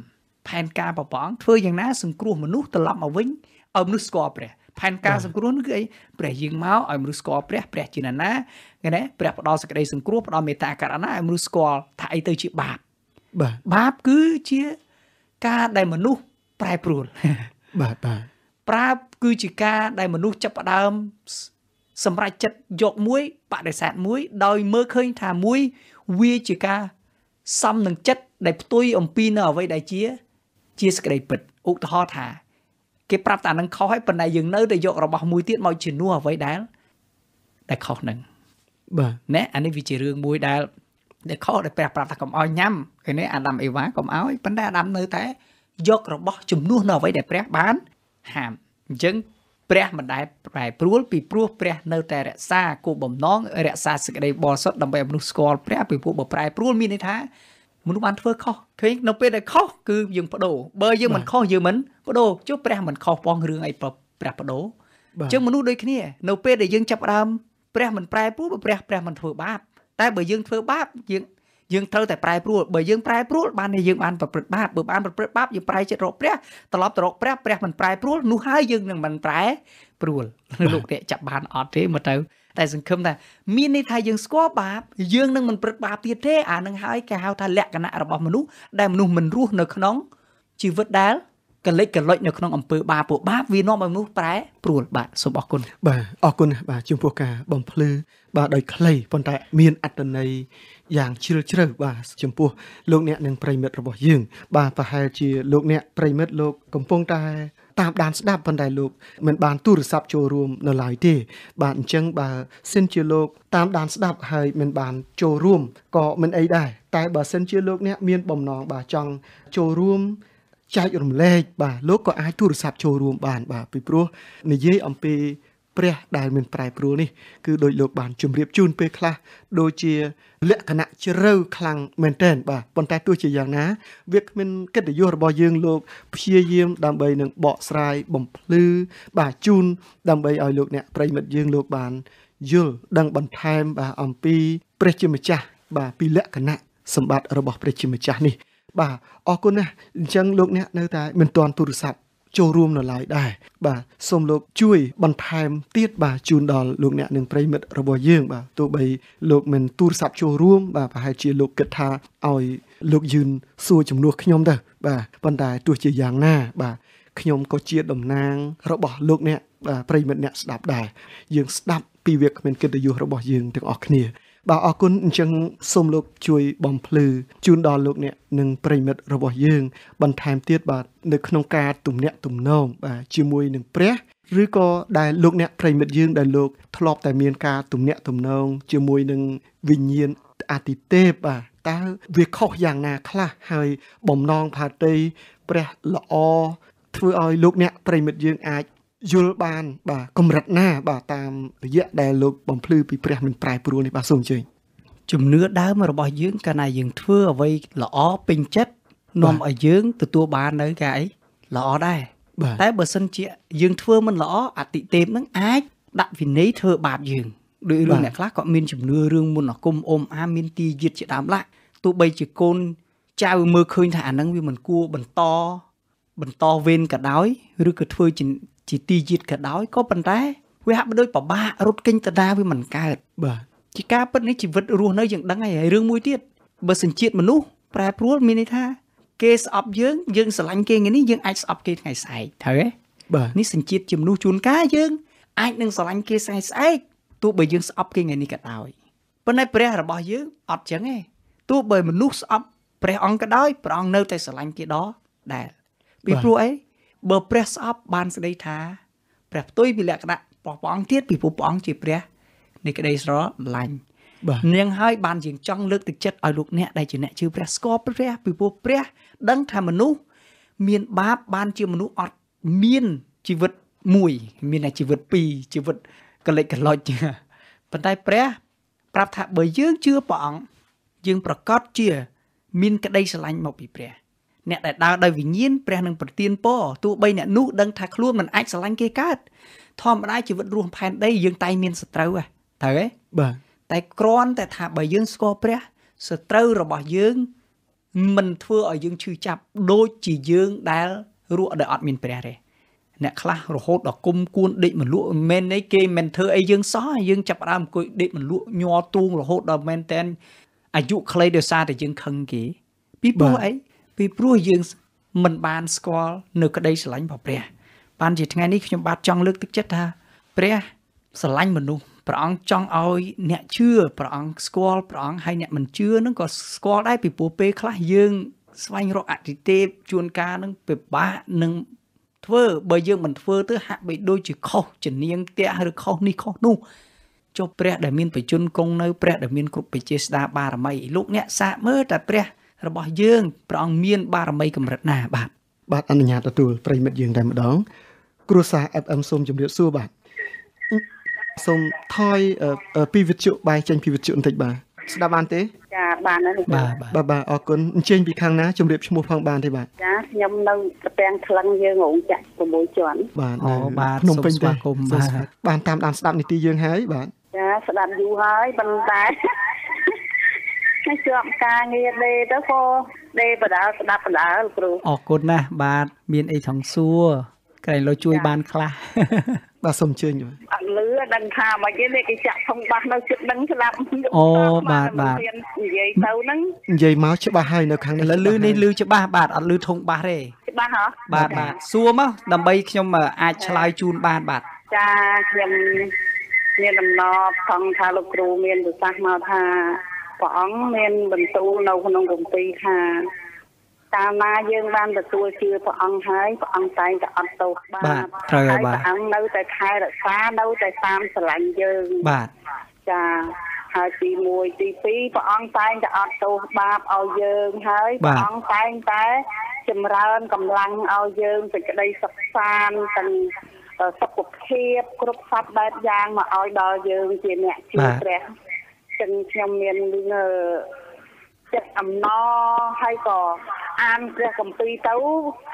ផែនការរបស់ព្រះអង្គធ្វើយ៉ាងណា សង្គ្រោះមនុស្សត្រឡប់មកវិញឲ្យមនុស្សស្គាល់ព្រះផែនការសង្គ្រោះនោះគឺអីព្រះយាងមកឲ្យមនុស្សស្គាល់ព្រះព្រះ ជាណាណាគេណាព្រះផ្ដល់សេចក្តីសង្គ្រោះផ្ដល់មេត្តាករណាឲ្យមនុស្សស្គាល់ថាអីទៅជាបាបបាទបាបគឺជាការដែលមនុស្សប្រែប្រួលបាទបាទប្រាគឺជាការដែលមនុស្សចាប់ផ្ដើម សម្រាប់ចិត្តយកមួយបដិសេធមួយ ដោយមើលឃើញថាមួយវាជាការ សំនឹងចិត្តដែលផ្ទុយអំពីនៅអ្វីដែលជា ជាសក្តិពិតឧទាហរណ៍ថាគេប្រាប់តែនឹងខុសហើយប៉ុន្តែយើងនៅតែយករបស់មួយទៀតមកជំនួសអ្វីដែលដែលខុសនឹងបាទណែអានេះវាជារឿងមួយដែលដែលខុសដែលព្រះប្រាប់ថាកុំឲ្យញ៉ាំឃើញទេអាដាមអេវ៉ាកុំឲ្យប៉ុន្តែអាដាមនៅតែ យករបស់ ជំនួសនៅអ្វីដែលព្រះបានហាមអញ្ចឹងព្រះមិនដែលប្រែប្រួលពីព្រោះព្រះ នៅតែរក្សាគោបំណងរក្សាសេចក្តីបរិសុទ្ធដើម្បីឲ្យមនុស្សស្គាល់ព្រះពីព្រោះបើប្រែប្រួលមានន័យថាមនុស្សបានធ្វើខុសឃើញនៅពេលដែលខុសគឺយើងបដូរបើយើងមិនខុសយើងមិនបដូរចុះព្រះមិនខុសផងរឿងអីព្រះបដូរអញ្ចឹងមនុស្សដូចគ្នានៅពេលដែលយើងចាប់ដើមព្រះមិនប្រែប្រួលបើព្រះព្រះមិនធ្វើបាប តែបើយើងធ្វើបាបយើងយើងត្រូវតែប្រែប្រួលបើយើងប្រែប្រួលបានតែយើងបានប្រព្រឹត្តបាបបើបានប្រព្រឹត្តបាបយើងប្រែចិត្តរកព្រះត្រឡប់ទៅរកព្រះព្រះមិនប្រែប្រួលនោះហើយយើងនឹងមិនប្រែប្រួលលោកអ្នកចាប់បានអត់ទេមើលទៅតែសង្ឃឹមថាមានន័យថាយើងស្គាល់បាបយើងនឹងមិនប្រព្រឹត្តបាបទៀតទេអានឹងហើយគេហៅថាលក្ខណៈរបស់មនុស្សដែលមនុស្សមិនរស់នៅក្នុងជីវិតដែល កលិចកលុចនៅក្នុងអំពើបាបពួកបាបវានាំឲ្យមនុស្សប្រែព្រួល បាទសូមអរគុណបាទអរគុណបាទចំពោះការបំភ្លឺបាទដោយគ្លីប៉ុន្តែ មានអត្តន័យយ៉ាងជ្រាលជ្រៅបាទចំពោះលោកអ្នកនិងប្រិមិត្តរបស់យើងបាទប្រហែលជាលោកអ្នកប្រិមិត្តលោកកំពុងតែតាមដានស្ដាប់ប៉ុន្តែលោកមិនបានទូរស័ព្ទចូលរួមនៅឡើយទេ បាទអញ្ចឹងបើសិនជាលោកតាមដានស្ដាប់ហើយមិន បានចូលរួមក៏មិនអីដែរតែបើសិនជាលោកអ្នកមានបំណង បាទចង់ ចូលរួមចែករំលែកបាទលោកក៏អាចទូរស័ព្ទចូលរួមបាន បាទពីព្រោះនិយាយអំពីព្រះដែលមានប្រែប្រួលនេះគឺដោយលោកបានជម្រាបជូនពេលខ្លះ ដូចជា លក្ខណៈជ្រៅខ្លាំងមែនទែនបាទប៉ុន្តែទោះជាយ៉ាងណា វាគ្មានកិត្តិយសរបស់យើងលោកព្យាយាមដើម្បីនឹងបកស្រាយបំភ្លឺ បាទជូន ដើម្បីឲ្យលោកអ្នកប្រិមិត្តយើងលោកបានយល់ដឹងបន្ថែមបាទអំពីព្រះជាម្ចាស់ បាទពីលក្ខណៈសម្បត្តិរបស់ព្រះជាម្ចាស់នេះបាទអរគុណណាស់អញ្ចឹងលោកអ្នកនៅតែមិនទាន់ទូរស័ព្ទចូលរួមនៅឡើយដែរបាទសូមលោក ជួយបន្ថែមទៀតបាទជូនដល់លោកអ្នកនិងប្រិមិត្តរបស់យើងបាទទោះបីលោកមិនទូរស័ព្ទចូលរួម បាទប្រហែលជាលោកគិតថាឲ្យលោកយឺនសួរជំនួសខ្ញុំទៅបាទប៉ុន្តែទោះជាយ៉ាងណា បាទខ្ញុំក៏ជាតំណាង របស់លោកអ្នកប្រិមិត្តអ្នកស្ដាប់ដែរយើងស្ដាប់ពីវាគ្មានកិត្តិយសរបស់យើងទាំងអស់គ្នាបាទអរគុណអញ្ចឹងសូមលោក ជួយបំភ្លឺជូនដល់លោកអ្នកនិងប្រិមិត្តរបស់យើង បន្ថែមទៀតបាទនៅក្នុងការទំនាក់ទំនងបាទជាមួយនឹងព្រះឬក៏ដែលលោកអ្នកប្រិមិត្តយើងដែលលោកធ្លាប់តែមានការទំនាក់ទំនងជាមួយនឹងវិញ្ញាណអតិទេពបាទតើវាខុសយ៉ាងណាខ្លះហើយបំណងផាតីព្រះល្អធ្វើឲ្យលោកអ្នកប្រិមិត្តយើងអាចយល់បាន បាទកម្រិតណា បាទតាមរយៈដែលលោកបំភ្លឺពីព្រះមិនប្រែប្រួលនេះបាទសូមអញ្ជើញជំនឿដើមរបស់យើងកាលណាយើងធ្វើអ្វីល្អពេញចិត្តនាំឲ្យយើងទទួលបាននៅកាអីល្អដែរតែបើសិនជាយើងធ្វើមិនល្អអតិទេពនឹងអាចដាក់វិន័យធ្វើបាបយើងដោយរឿងអ្នកខ្លះក៏មានជំនឿរឿងមុនអាគមអមអាមានទីយាតជាដើមឡាក់ទោះបី ជាកូនចៅមើលឃើញថាអានឹងវាមិនគួរបន្តបន្តវេនក៏ដោយឬក៏ធ្វើជាជាទីយឺតក៏ដោយក៏ប៉ុន្តែវាហាក់ដូចពិបាករត់គេញតដាវាមិនកើតបាទជាការពិតនេះជីវិតរស់នៅយើងដឹងហើយហើយរឿងមួយទៀតបើសញ្ជាតិមនុស្សប្រែប្រួលមានន័យថា គេស្អប់យើងយើងស្រឡាញ់គេថ្ងៃនេះយើងអាចស្អប់គេថ្ងៃស្អែកត្រូវទេបាទនេះសញ្ជាតិជាមនុស្សជួនកាលយើងអាចនឹងស្រឡាញ់គេស្អែកស្អែកទោះបើយើងស្អប់គេថ្ងៃនេះក៏ដោយប៉ុន្តែព្រះរបស់យើងអត់ចឹងទេទោះបើមនុស្សស្អប់ព្រះអង្គក៏ដោយព្រះអង្គនៅតែស្រឡាញ់គេដល់ដែរពីព្រោះអីបើព្រះស្អប់បានស្ដីថាព្រះផ្ទុយពីលក្ខណៈរបស់ព្រះអង្គទៀតពីព្រោះព្រះអង្គជាព្រះនៃក្តីស្រឡាញ់បាទនាងហើយបានជាងចង់លើកទឹកចិត្តឲ្យលោកអ្នកដែលជាអ្នកជឿព្រះស្គាល់ព្រះពីព្រោះព្រះ ដឹងថាមនុស្សមានបាបបានជាមនុស្សអត់មានជីវិតមួយ មានតែជីវិតពីរជីវិតកលិចកលុចប៉ុន្តែព្រះ ប្រាប់ថាបើយើងជឿព្រះអង្គយើងប្រកាសជា មានក្តីស្រឡាញ់មកពីព្រះអ្នកដែលដើរដោយវិញ្ញាណព្រះនឹងប្រទានពរទោះបីអ្នកនោះដឹងថាខ្លួនមិនអាចស្រឡាញ់គេកើតធម្មតាជីវិតរស់ផែនដីយើងតែងមានសត្រូវហ៎ត្រូវទេបាទតែគ្រាន់តែថាបើយើងស្គាល់ព្រះសត្រូវរបស់យើងមិនធ្វើឲ្យយើងឈឺចាប់ដូចជាយើងដែលរស់ដោយអត់មាន ព្រះទេអ្នកខ្លះរហូតដល់គុំគួនដេកមិនលក់មែនទេគេមិនធ្វើអីយើងសោះយើងចាប់ដើមអង្គុយដេកមិនលក់ញ័រទួងរហូតដល់មែនតែនអាយុខ្លីដោយសារតែយើងខឹងគេ ពីព្រោះអីពីព្រោះយើងមិនបានស្គាល់នៅក្តីស្រឡាញ់របស់ព្រះបានជាថ្ងៃនេះខ្ញុំបាទចង់លើកទឹកចិត្តថា ព្រះ ស្រឡាញ់មនុស្សព្រះអង្គចង់ឲ្យអ្នកជឿព្រះអង្គស្គាល់ព្រះអង្គហើយអ្នកមិនជឿនឹងក៏ស្គាល់ដែរពីព្រោះពេលខ្លះយើងស្វែងរកអតិទេពជួនកាលនឹងពិបាកនឹងធ្វើបើយើងមិនធ្វើទៅហាក់បីដូចជាខុសជំនាញផ្ទះឬខុសនេះខុសនោះចុះព្រះដែលមានបជនគង់នៅព្រះដែលមានគ្រប់ពជាស្ដាបារមីលោកអ្នកសាកមើលតែព្រះរបស់យើងព្រះអង្គមាន បារមីកម្រិតណាបាទបាទអនុញ្ញាតទទួលប្រិមិត្តយើងតែម្ដង គ្រួសារ FM សូមជម្រាបសួរបាទសូមថយពីវិទ្យុបាយចេញពីវិទ្យុបន្តិចបាទស្ដាប់បានទេចាបានហើយបាទបាទបាទអរគុណអញ្ជើញពីខាងណាជម្រាបឈ្មោះផងបានទេបាទចាខ្ញុំនៅត្រពាំងថ្លឹងយើងរោងចក្រ6ជាន់បាទអូបាទខ្ញុំពេញស្វាគមន៍បាទបានតាមដានស្ដាប់នីតិយើងហើយបាទចាស្ដាប់យូរហើយប៉ុន្តែជាប់ការងារដេទៅក៏ដេបដាលស្ដាប់បដាលគ្រូអរគុណណាស់បាទមានអីថងសួរក្រែងលុយជួយបាន ខ្លះបាទសូមជឿញអត់លឺដឹងថាមកយេនេះគេចាក់ធំបាសនៅជិតនឹងស្លាប់អូ បាទបាទនិយាយទៅហ្នឹងនិយាយមកច្បាស់ហើយនៅខាងនេះឥឡូវលឺនេះលឺច្បាស់បាទអត់លឺធំបាសទេច្បាស់ហ៎បាទបាទសួរមកដើម្បីខ្ញុំអាចឆ្លើយជូនបានបាទចាខ្ញុំមានដំណប់ផងថាលោកគ្រូ មានប្រសាសន៍មកថាព្រះអង្គមានបន្ទូលនៅក្នុងគម្ពីរថាតាមណាយើងបានទទួលជឿព្រះអង្គហើយព្រះអង្គតែងតែអត់ទោសបាបត្រូវហើយបាទព្រះអង្គនៅតែថែរក្សានៅតែតាមស្រឡាញ់យើងបាទចាហើយទី1ទី2ព្រះអង្គតែងតែអត់ទោសបាបឲ្យយើងហើយព្រះអង្គតែងតែចម្រើនកម្លាំងឲ្យយើងសេចក្តីសុខសាន្តទាំងសុខភាពគ្រប់សពបែបយ៉ាងមកឲ្យដល់យើងជាអ្នកជាព្រះចឹងខ្ញុំមានចិត្តអំណរហើយក៏អានព្រះគម្ពីរទៅ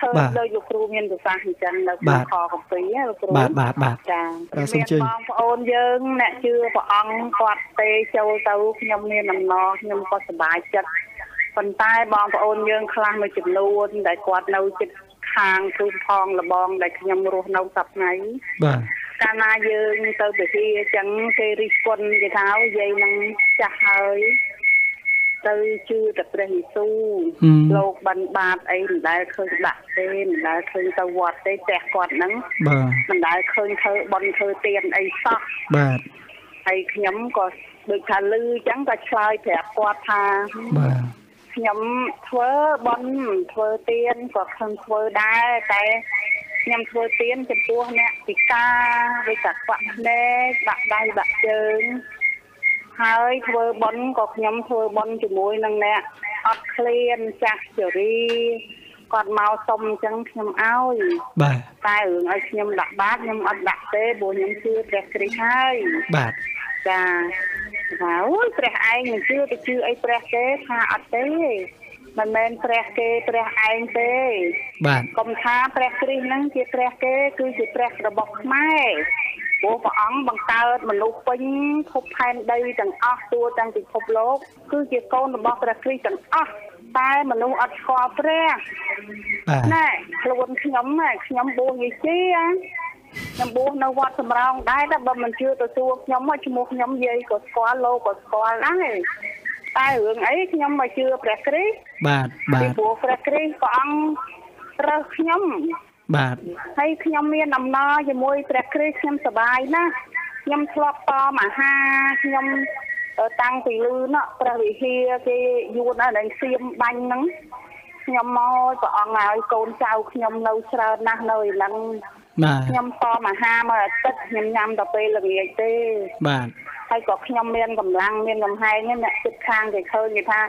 ឃើញលើលោកគ្រូមានប្រសាសន៍អញ្ចឹងនៅក្នុងខគម្ពីរលោកគ្រូបាទបាទបាទចា៎សូមជើញបងប្អូនយើង អ្នកជឿព្រះអង្គគាត់ទេចូលទៅខ្ញុំមានអំណរខ្ញុំក៏សប្បាយចិត្តប៉ុន្តែបងប្អូន យើងខ្លះមួយចំនួន ដែលគាត់នៅចិត្តខាងព្រំផងលបង ដែលខ្ញុំរស់នៅសប្តាហ៍ថ្ងៃបាទកាលណាយើង ទៅពិធីអញ្ចឹងគេរិះគន់គេថាយាយនឹងចាស់ហើយទៅជឿតែព្រះយេស៊ូវលោកបានបាតអីមិនដែលឃើញដាក់ទេមិនដែលឃើញទៅវត្តទេផ្ទះគាត់ហ្នឹងបាទមិនដែលឃើញធ្វើបន់ធ្វើទៀនអីសោះបាទហើយខ្ញុំក៏ដូចថាលឺអញ្ចឹងក៏ឆ្លើយប្រាប់គាត់ថាបាទខ្ញុំធ្វើបន់ធ្វើទៀនក៏ខ្ញុំធ្វើដែរតែខ្ញុំធ្វើទៀនចំពោះអ្នកពិការវិការខ្វាក់ភ្នែកបាក់ដៃបាក់ជើងហើយធ្វើប៉ុនក៏ខ្ញុំធ្វើប៉ុនជាមួយនឹងអ្នកអត់ឃ្លានចាស់ជរីគាត់មកសុំអញ្ចឹងខ្ញុំឲ្យបាទតែរឿងឲ្យខ្ញុំដាក់បាតខ្ញុំអត់ដាក់ទេព្រោះខ្ញុំជឿព្រះគ្រីស្ទហើយបាទចាអូយព្រះឯងមិនជឿទៅជឿអីព្រះទេថាអត់ទេមិនមែនព្រះ គេព្រះឯងទេ បាទកុំថាព្រះគ្រីស្ទហ្នឹងជាព្រះ គេ គឺជាព្រះ របស់ខ្មែរព្រោះព្រះអង្គបង្កើត មនុស្សពេញភពផែនដីទាំងអស់ទួទាំងពិភពលោកគឺជាកូនរបស់ព្រះគ្រីស្ទទាំងអស់តែមនុស្សអត់ស្គាល់ព្រះណែខ្លួនខ្ញុំខ្ញុំបួសយេជាខ្ញុំបួសនៅវត្តសំរោងដែរតែបើមិនជឿទៅសួរខ្ញុំមកឈ្មោះខ្ញុំយាយក៏ស្គាល់លោកក៏ស្គាល់ដែរតែរឿងអីខ្ញុំមកជឿព្រះគ្រីស្ទបាទបាទពីព្រោះព្រះគ្រីស្ទព្រះអង្គរើសខ្ញុំបាទហើយខ្ញុំមានដំណើរជាមួយព្រះគ្រីស្ទខ្ញុំសប្បាយណាស់ខ្ញុំធ្លាប់តមហាខ្ញុំតាំងពីលឺណោះព្រះវិហារ គេយួននៅនឹងសៀមបាញ់ហ្នឹងខ្ញុំមកព្រះអង្គឲ្យកូនចៅខ្ញុំនៅច្រើនណាស់នៅឥឡឹងបាទខ្ញុំតមហាមកអាទិត្យខ្ញុំញ៉ាំតែពេលល្ងាចទេបាទហើយក៏ខ្ញុំមានកម្លាំងមានលំហែងអ្នកចិត្តខាងគេឃើញគេថា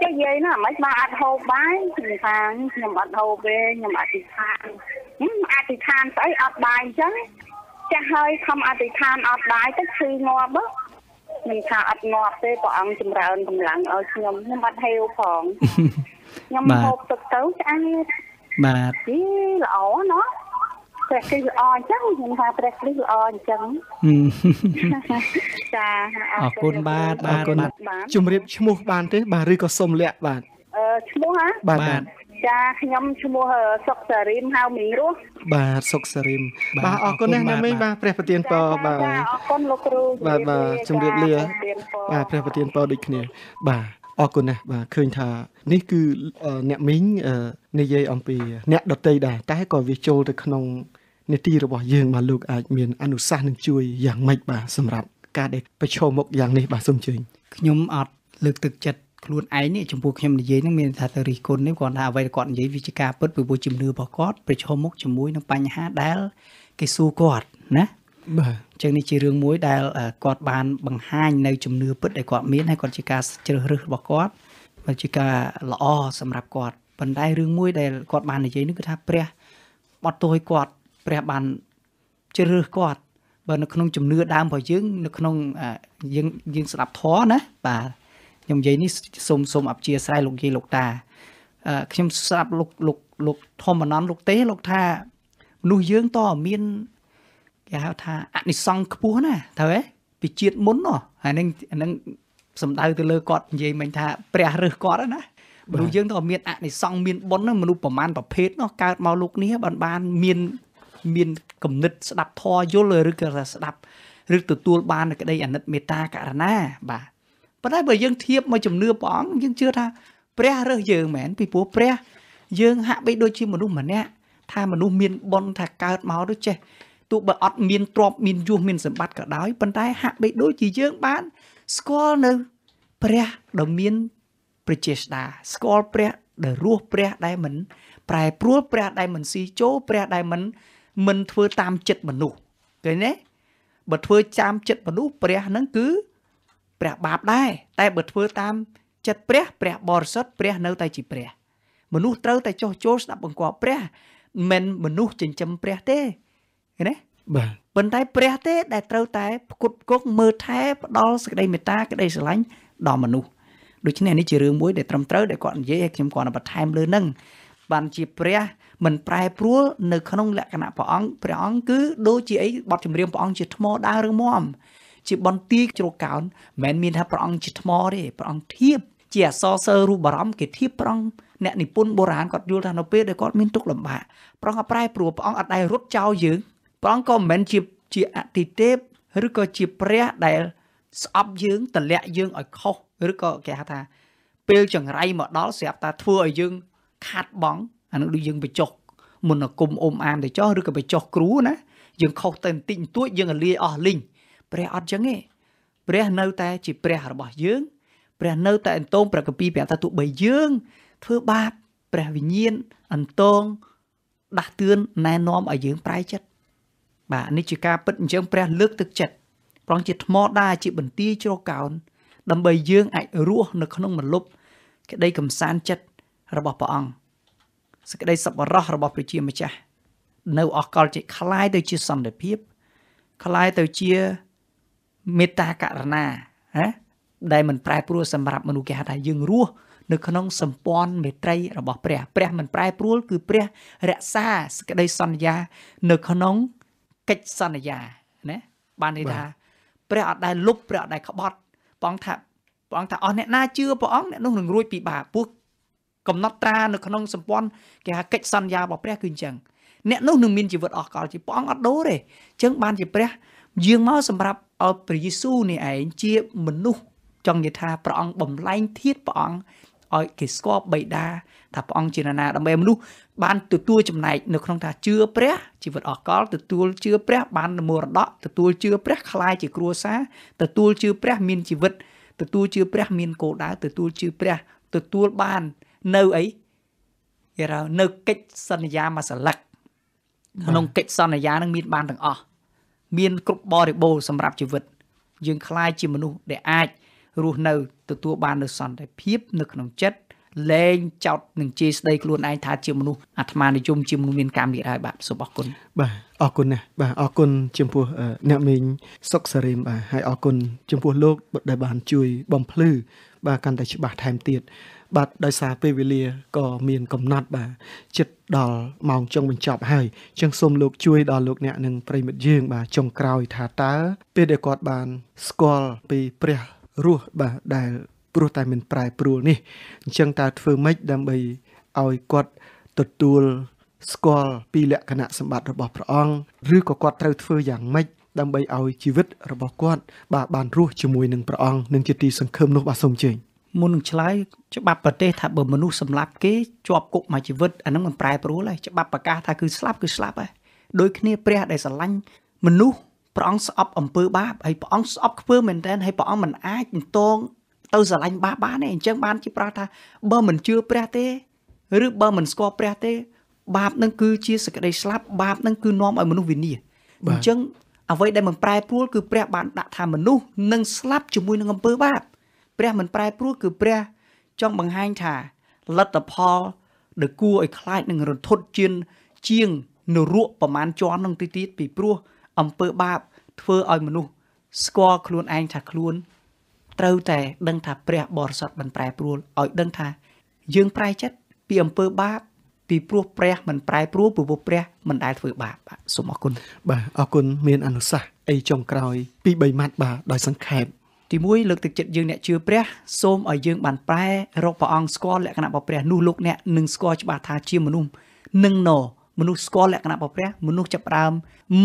ចេះនិយាយណាមិនបានអត់ហូបបាយខ្ញុំថាខ្ញុំអត់ហូបទេខ្ញុំអធិដ្ឋានខ្ញុំអធិដ្ឋានស្អីអត់បាយអញ្ចឹងចាស់ហើយខំអធិដ្ឋានអត់បាយទៅឈឺងាប់ខ្ញុំថាអត់ងាប់ទេព្រះអង្គចម្រើនកម្លាំងឲ្យខ្ញុំខ្ញុំអត់ហេវផងខ្ញុំហូបទឹកទៅស្អាតបាទទីល្អណាស់ព្រះគ្រីស្ទល្អអញ្ចឹងខ្ញុំថាព្រះគ្រីស្ទល្អអញ្ចឹងចាអរគុណបាទបាទជំរាបឈ្មោះបានទេបាទឬក៏សុំលាក់បាទអឺឈ្មោះហ៎បាទចាខ្ញុំឈ្មោះសុកសារីមហៅមីងរស់បាទសុកសារីមបាទអរគុណណាស់ណាមីងបាទព្រះប្រទានពរបាទអរគុណលោកគ្រូបាទបាទជំរាបលាបាទព្រះប្រទានពរដូចគ្នាបាទអរគុណណាស់បាទឃើញថានេះគឺអ្នកមីងនិយាយអំពីអ្នកដតីដែរតែក៏វាចូលទៅក្នុងនីតិរបស់យើងបាទលោកអាចមានអនុសាសន៍នឹងជួយយ៉ាងម៉េចបាទសម្រាប់ការដែលប្រឈមមុខយ៉ាងនេះបាទសូមជឿញខ្ញុំអត់លើកទឹកចិត្តខ្លួនឯងនេះចំពោះខ្ញុំនិយាយនឹងមានថាទៅរិះគន់នេះគាត់ថាអ្វីដែលគាត់និយាយវាជាការពិតពីព្រោះជំនឿរបស់គាត់ប្រឈមមុខជាមួយនឹងបញ្ហាដែលគេសួរគាត់ណាបាទជាងនេះជារឿងមួយដែលគាត់បានបង្ហាញនៅជំនឿពិតដែលគាត់មានហើយគាត់ជាការជ្រើសរើសរបស់គាត់ហើយជាការល្អសម្រាប់គាត់ប៉ុន្តែរឿងមួយដែលគាត់បាននិយាយនេះគឺថាព្រះបត់ទោសឲ្យគាត់ព្រះបានជ្រើសគាត់បើនៅក្នុងជំនឿដើមរបស់យើង នៅក្នុងយើងយើងស្ដាប់ធម៌ណាបាទខ្ញុំនិយាយនេះសូមសូមអព្យាស្រ័យលោកយាយលោកតាខ្ញុំស្ដាប់លោកលោកលោកធម្មណន់លោកទេលោកថាមនុស្សយើងតមានគេហៅថាអនិសង្ឃខ្ពស់ណាត្រូវទេពីជាតិមុនហ៎ហើយនឹងនឹងសំដៅទៅលើគាត់និយាយមិញថាព្រះរើសគាត់ណាមនុស្សយើងតមានអនិសង្ឃមានបុណ្យមនុស្សប្រមាណប្រភេទនោះកើតមកលោកនេះបានបានមានមានគំនិតស្ដាប់ធម៌យល់ឬក៏ស្ដាប់ឬទទួលបាននូវក្តីអាណិតមេត្តាករណាបាទប៉ុន្តែបើយើងធៀបមកជំនឿព្រះអង្គយើងជឿថាព្រះរើសយើងមែនពីព្រោះព្រះ យើងហាក់បីដូចជាមនុស្សម្នាក់ថាមនុស្សមានបុណ្យថាកើតមកដូចចេះទោះបើអត់មានទ្រព្យមានយសមានសម្បត្តិក៏ដោយប៉ុន្តែហាក់បីដូចជាយើងបានស្គាល់នៅព្រះដ៏មានប្រជាស្ដាស្គាល់ព្រះ ដែលរស់ព្រះដែលមិន ប្រែប្រួលព្រះ ដែលមិនស៊ីចូលព្រះដែលមិនមិនធ្វើតាមចិត្តមនុស្សឃើញទេបើធ្វើតាមចិត្តមនុស្សព្រះនឹងគឺព្រះបាបដែរតែបើធ្វើតាម ចិត្តព្រះ ព្រះបរិសុទ្ធព្រះនៅតែជាព្រះ មនុស្សត្រូវតែចោះចូលស្ដាប់បង្គាប់ព្រះមិនមនុស្សចិញ្ចឹមព្រះទេឃើញទេបាទប៉ុន្តែព្រះទេ ដែលត្រូវតែផ្គត់ផ្គង់មើលថែផ្ដល់សេចក្តីមេត្តាក្តីស្រឡាញ់ដល់មនុស្សដូច្នេះនេះជារឿងមួយដែលត្រឹមត្រូវដែលគាត់និយាយឲ្យខ្ញុំគាត់បន្ថែមលើនឹងបានជាព្រះមិនប្រែប្រួលនៅក្នុងលក្ខណៈព្រះអង្គព្រះអង្គគឺដូចជាអីបទចម្រៀងព្រះអង្គជាថ្មដើរឬមមជាបន្ទាយជ្រកកោនមិនមាន ថាព្រះអង្គជាថ្មទេព្រះអង្គធៀបជាអសរសិរូបបារម្ភគេធៀបព្រះអង្គអ្នកនិពន្ធបុរាណគាត់យល់ថានៅពេលដែលគាត់មានទុក្ខលំបាកព្រះអង្គប្រែប្រួលព្រះអង្គអត់ដែលរត់ចោលយើងព្រះអង្គក៏មិនមែនជា ជាអតិទេពឬក៏ជាព្រះដែលស្អប់យើងទម្លាក់យើងឲ្យខុសឬក៏គេហៅថាពេលចង្រៃមកដល់ស្រាប់តែធ្វើឲ្យយើងខាត់បងអានោះដូចយើងបញ្ចុះមុនគុំអ៊ំអាមទៅចោះឬក៏បញ្ចុះគ្រូណាយើងខុសទៅបន្តិចបន្តួចយើងលាយអស់លីងព្រះអត់ចឹងទេព្រះនៅតែជាព្រះរបស់យើងព្រះនៅតែអន្ទងព្រះកពីប្រាប់ថាទោះបីយើងធ្វើបាបព្រះវិញ្ញាណអន្ទងដាស់តឿនណែនាំឲ្យយើងប្រែចិត្តបាទនេះជាការពិតអញ្ចឹងព្រះលើកទឹកចិត្តប្រងជាថ្មដាជាបន្ទាយជ្រកកោនដើម្បីយើងអាចរស់នៅក្នុងមលុបក្តីកំសាន្តចិត្តរបស់ព្រះអង្គសេចក្តីសប្បុរសរបស់ព្រះជាម្ចាស់នៅអកលជាคล้ายទៅជាសន្តិភាពคล้ายទៅជាមេត្តាករណាណាដែលមិនប្រែប្រួលសម្រាប់មនុស្សគេហៅថាយើងរស់នៅក្នុងសម្ព័ន្ធមេត្រីរបស់ព្រះព្រះមិនប្រែប្រួលគឺព្រះរក្សាសេចក្តីសន្យានៅក្នុងកិច្ចសន្យាណាបានន័យថាព្រះអត់ដែលលុបព្រះអត់ដែលក្បត់ព្រះអង្គថាព្រះអង្គថាអស់អ្នកណាជឿព្រះអង្គអ្នកនោះនឹងរួចពីបាបព្រោះកំណត់ត្រានៅក្នុងសម្ព័ន្ធគេហៅកិច្ចសន្យារបស់ព្រះគឺអញ្ចឹងអ្នកនោះនឹងមានជីវិតអស់កលជាព្រះអង្គអត់ដូរទេអញ្ចឹងបានជាព្រះយាងមកសម្រាប់ឲ្យព្រះយេស៊ូវនេះឯងជាមនុស្សចង់និយាយថាព្រះអង្គបំលែងធៀបព្រះអង្គឲ្យគេស្គាល់បិតាថាព្រះអង្គជាណានាដើម្បីមនុស្សបានទទួលចំណែកនៅក្នុងថាជឿព្រះជីវិតអកលទទួលជឿព្រះ បានមរតកទទួលជឿព្រះคลายជាគ្រួសារទទួលជឿព្រះ មានជីវិតទទួលជឿព្រះមានគោលដៅទទួលជឿព្រះទទួលបាននៅអីគេរៅនៅកិច្ចសន្យាមួយសន្លឹកក្នុងកិច្ចសន្យានឹងមាន បានទាំងអស់មានគ្រប់បរិបូរសម្រាប់ជីវិត យើងคล้ายជាមនុស្សដែលអាចរស់នៅទទួលបាននូវសន្តិភាពនៅក្នុងចិត្តលែងចោតនឹងជេរស្ដីខ្លួនឯងថាជាមនុស្សអាត្មានិយមជាមនុស្សមានកម្មនេះហើយបាទសូមអរគុណបាទអរគុណណាស់បាទអរគុណចំពោះអ្នកមីងសុកសរីមបាទហើយអរគុណចំពោះលោកដែលបានជួយបំភ្លឺបាទកាន់តែច្បាស់ថែមទៀតបាទដោយសារពេលវេលាក៏មានកំណត់បាទចិត្តដល់ម៉ោងចុងបញ្ចប់ហើយអញ្ចឹងសូមលោកជួយ ដល់លោក អ្នកនិងប្រិមិត្តយើងបាទចុងក្រោយថាតើពេលដែលគាត់បានស្គាល់ពីព្រះរស់បាទដែល ព្រោះតែមិនប្រែប្រួលនេះអញ្ចឹងតើធ្វើម៉េចដើម្បីឲ្យគាត់ទទួលស្គាល់ពីលក្ខណៈសម្បត្តិរបស់ព្រះអង្គឬក៏គាត់ត្រូវធ្វើយ៉ាងម៉េចដើម្បីឲ្យជីវិតរបស់គាត់បាទបានរស់ជាមួយនឹងព្រះអង្គនិងជាទីសង្ឃឹមនោះបាទសូមជឿមុននឹងឆ្លើយច្បាប់ប្រទេសថាបើមនុស្សសម្លាប់គេជាប់គុកមួយជីវិតអានឹងមិនប្រែប្រួលទេច្បាប់ប្រកាសថាគឺស្លាប់គឺស្លាប់ហើយដូចគ្នាព្រះដែលស្រឡាញ់មនុស្សព្រះអង្គស្អប់អំពើបាបហើយព្រះអង្គស្អប់ខ្ពើមែនតើហើយព្រះអង្គមិនអាចបន្តទៅស្រឡាញ់បាបបានទេអញ្ចឹងបានជាប្រាប់ថាបើមិនជឿព្រះទេឬបើមិនស្គាល់ព្រះទេបាបនឹងគឺជាសក្តិស្លាប់បាបនឹងគឺនាំឲ្យមនុស្សវិនាសអញ្ចឹងអ្វីដែលមិនប្រែប្រួលគឺព្រះបានដាក់ថាមនុស្សនឹងស្លាប់ជាមួយនឹងអំពើបាបព្រះមិនប្រែប្រួលគឺព្រះចង់បង្ហាញថាលទ្ធផលដែលគួរឲ្យខ្លាចនឹងរន្ធត់ជាងជាងនរកប្រមាណជាន់នឹងទីទៀតពីព្រោះអំពើបាប ធ្វើឲ្យមនុស្សស្គាល់ខ្លួនឯងថាខ្លួនត្រូវតែដឹងថាព្រះបរិសុទ្ធមិនប្រែប្រួលឲ្យដឹងថាយើងប្រែចិត្តពីអំពើបាបពីព្រោះព្រះមិនប្រែប្រួលពីព្រោះព្រះមិនដែលធ្វើបាបបាទសូមអរគុណបាទអរគុណមានអនុសាសន៍អីចុងក្រោយពី3ម៉ាត់បាទដោយសង្ខេបទី1លើកទឹកចិត្តយើងអ្នកជឿព្រះសូមឲ្យយើងបានប្រែរកព្រះអង្គស្គាល់លក្ខណៈរបស់ព្រះនោះលោកអ្នកនឹងស្គាល់ច្បាស់ថាជាមនុស្សនឹងណោមនុស្សស្គាល់លក្ខណៈរបស់ព្រះ មនុស្សចាប់ដើម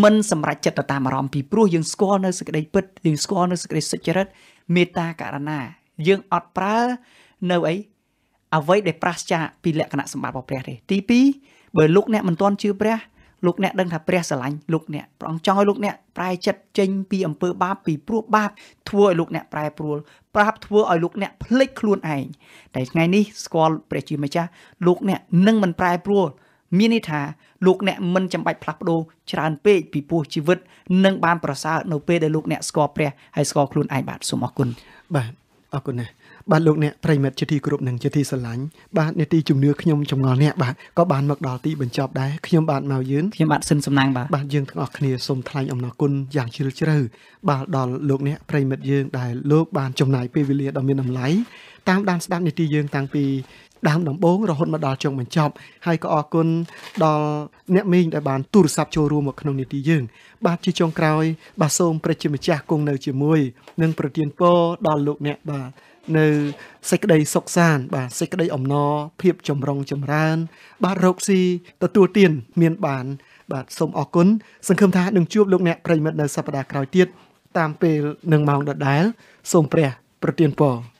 មិនសម្រេចចិត្តទៅតាមអារម្មណ៍ពីព្រោះយើងស្គាល់នៅសេចក្តីពិតយើងស្គាល់នៅសេចក្តីសុចរិតមេត្តាករណា យើងអត់ប្រើនៅអីអ្វីដែលប្រះចាកពីលក្ខណៈសម្បត្តិរបស់ព្រះទេទី2បើលោកអ្នកមិនទាន់ជឿព្រះលោកអ្នកដឹងថាព្រះស្រឡាញ់លោកអ្នកព្រះអង្គចង់ឲ្យលោកអ្នកប្រែចិត្តចេញពីអំពើបាបពីព្រោះបាប ធ្វើឲ្យលោកអ្នកប្រែប្រួល ប្រាប់ធ្វើឲ្យលោកអ្នកភ្លេចខ្លួនឯងតែថ្ងៃនេះស្គាល់ព្រះជាម្ចាស់លោកអ្នកនឹងមិនប្រែប្រួល មានន័យថាលោកអ្នកមិនចាំបាច់ផ្លាស់ប្ដូរច្រើន ពេកពីពោះជីវិតនឹងបានប្រសើរនៅពេលដែលលោកអ្នកស្គាល់ព្រះហើយស្គាល់ខ្លួនឯងបាទសូមអរគុណបាទអរគុណណាស់បាទលោកអ្នកប្រិមិត្តជាទីគោរពនិងជាទីស្រឡាញ់បាទនេតិជំនឿខ្ញុំចំងល់អ្នកបាទក៏បានមកដល់ទីបញ្ចប់ដែរខ្ញុំបាទមកយឿនខ្ញុំបាទស៊ិនសំណាងបាទបាទយើងទាំងអស់គ្នាសូមថ្លែងអំណរគុណយ៉ាងជ្រាលជ្រៅបាទដល់លោកអ្នកប្រិមិត្តយើងដែលលោកបានចំណាយពេលវេលាដ៏មានតម្លៃតាមដានស្ដាប់នេតិយើងតាំងពីដើមដំបូងរហូតមកដល់ចុងបញ្ចប់ហើយក៏អរគុណដល់អ្នកមីងដែលបានទូរស័ព្ទចូលរួមមកក្នុងនីតិយើង បាទជាចុងក្រោយ បាទសូមព្រះជាម្ចាស់គង់នៅជាមួយនិងប្រទានពរដល់លោកអ្នកបាទនៅសេចក្តីសុខសាន្តបាទសេចក្តីអំណរភាពចម្រុងចម្រើន បាទរកស៊ីទទួលទានមានបាន បាទសូមអរគុណសង្ឃឹមថានឹងជួបលោកអ្នកប្រិមិត្តនៅសប្តាហ៍ក្រោយទៀតតាមពេលនឹងម៉ោងដដែលសូមព្រះប្រទានពរ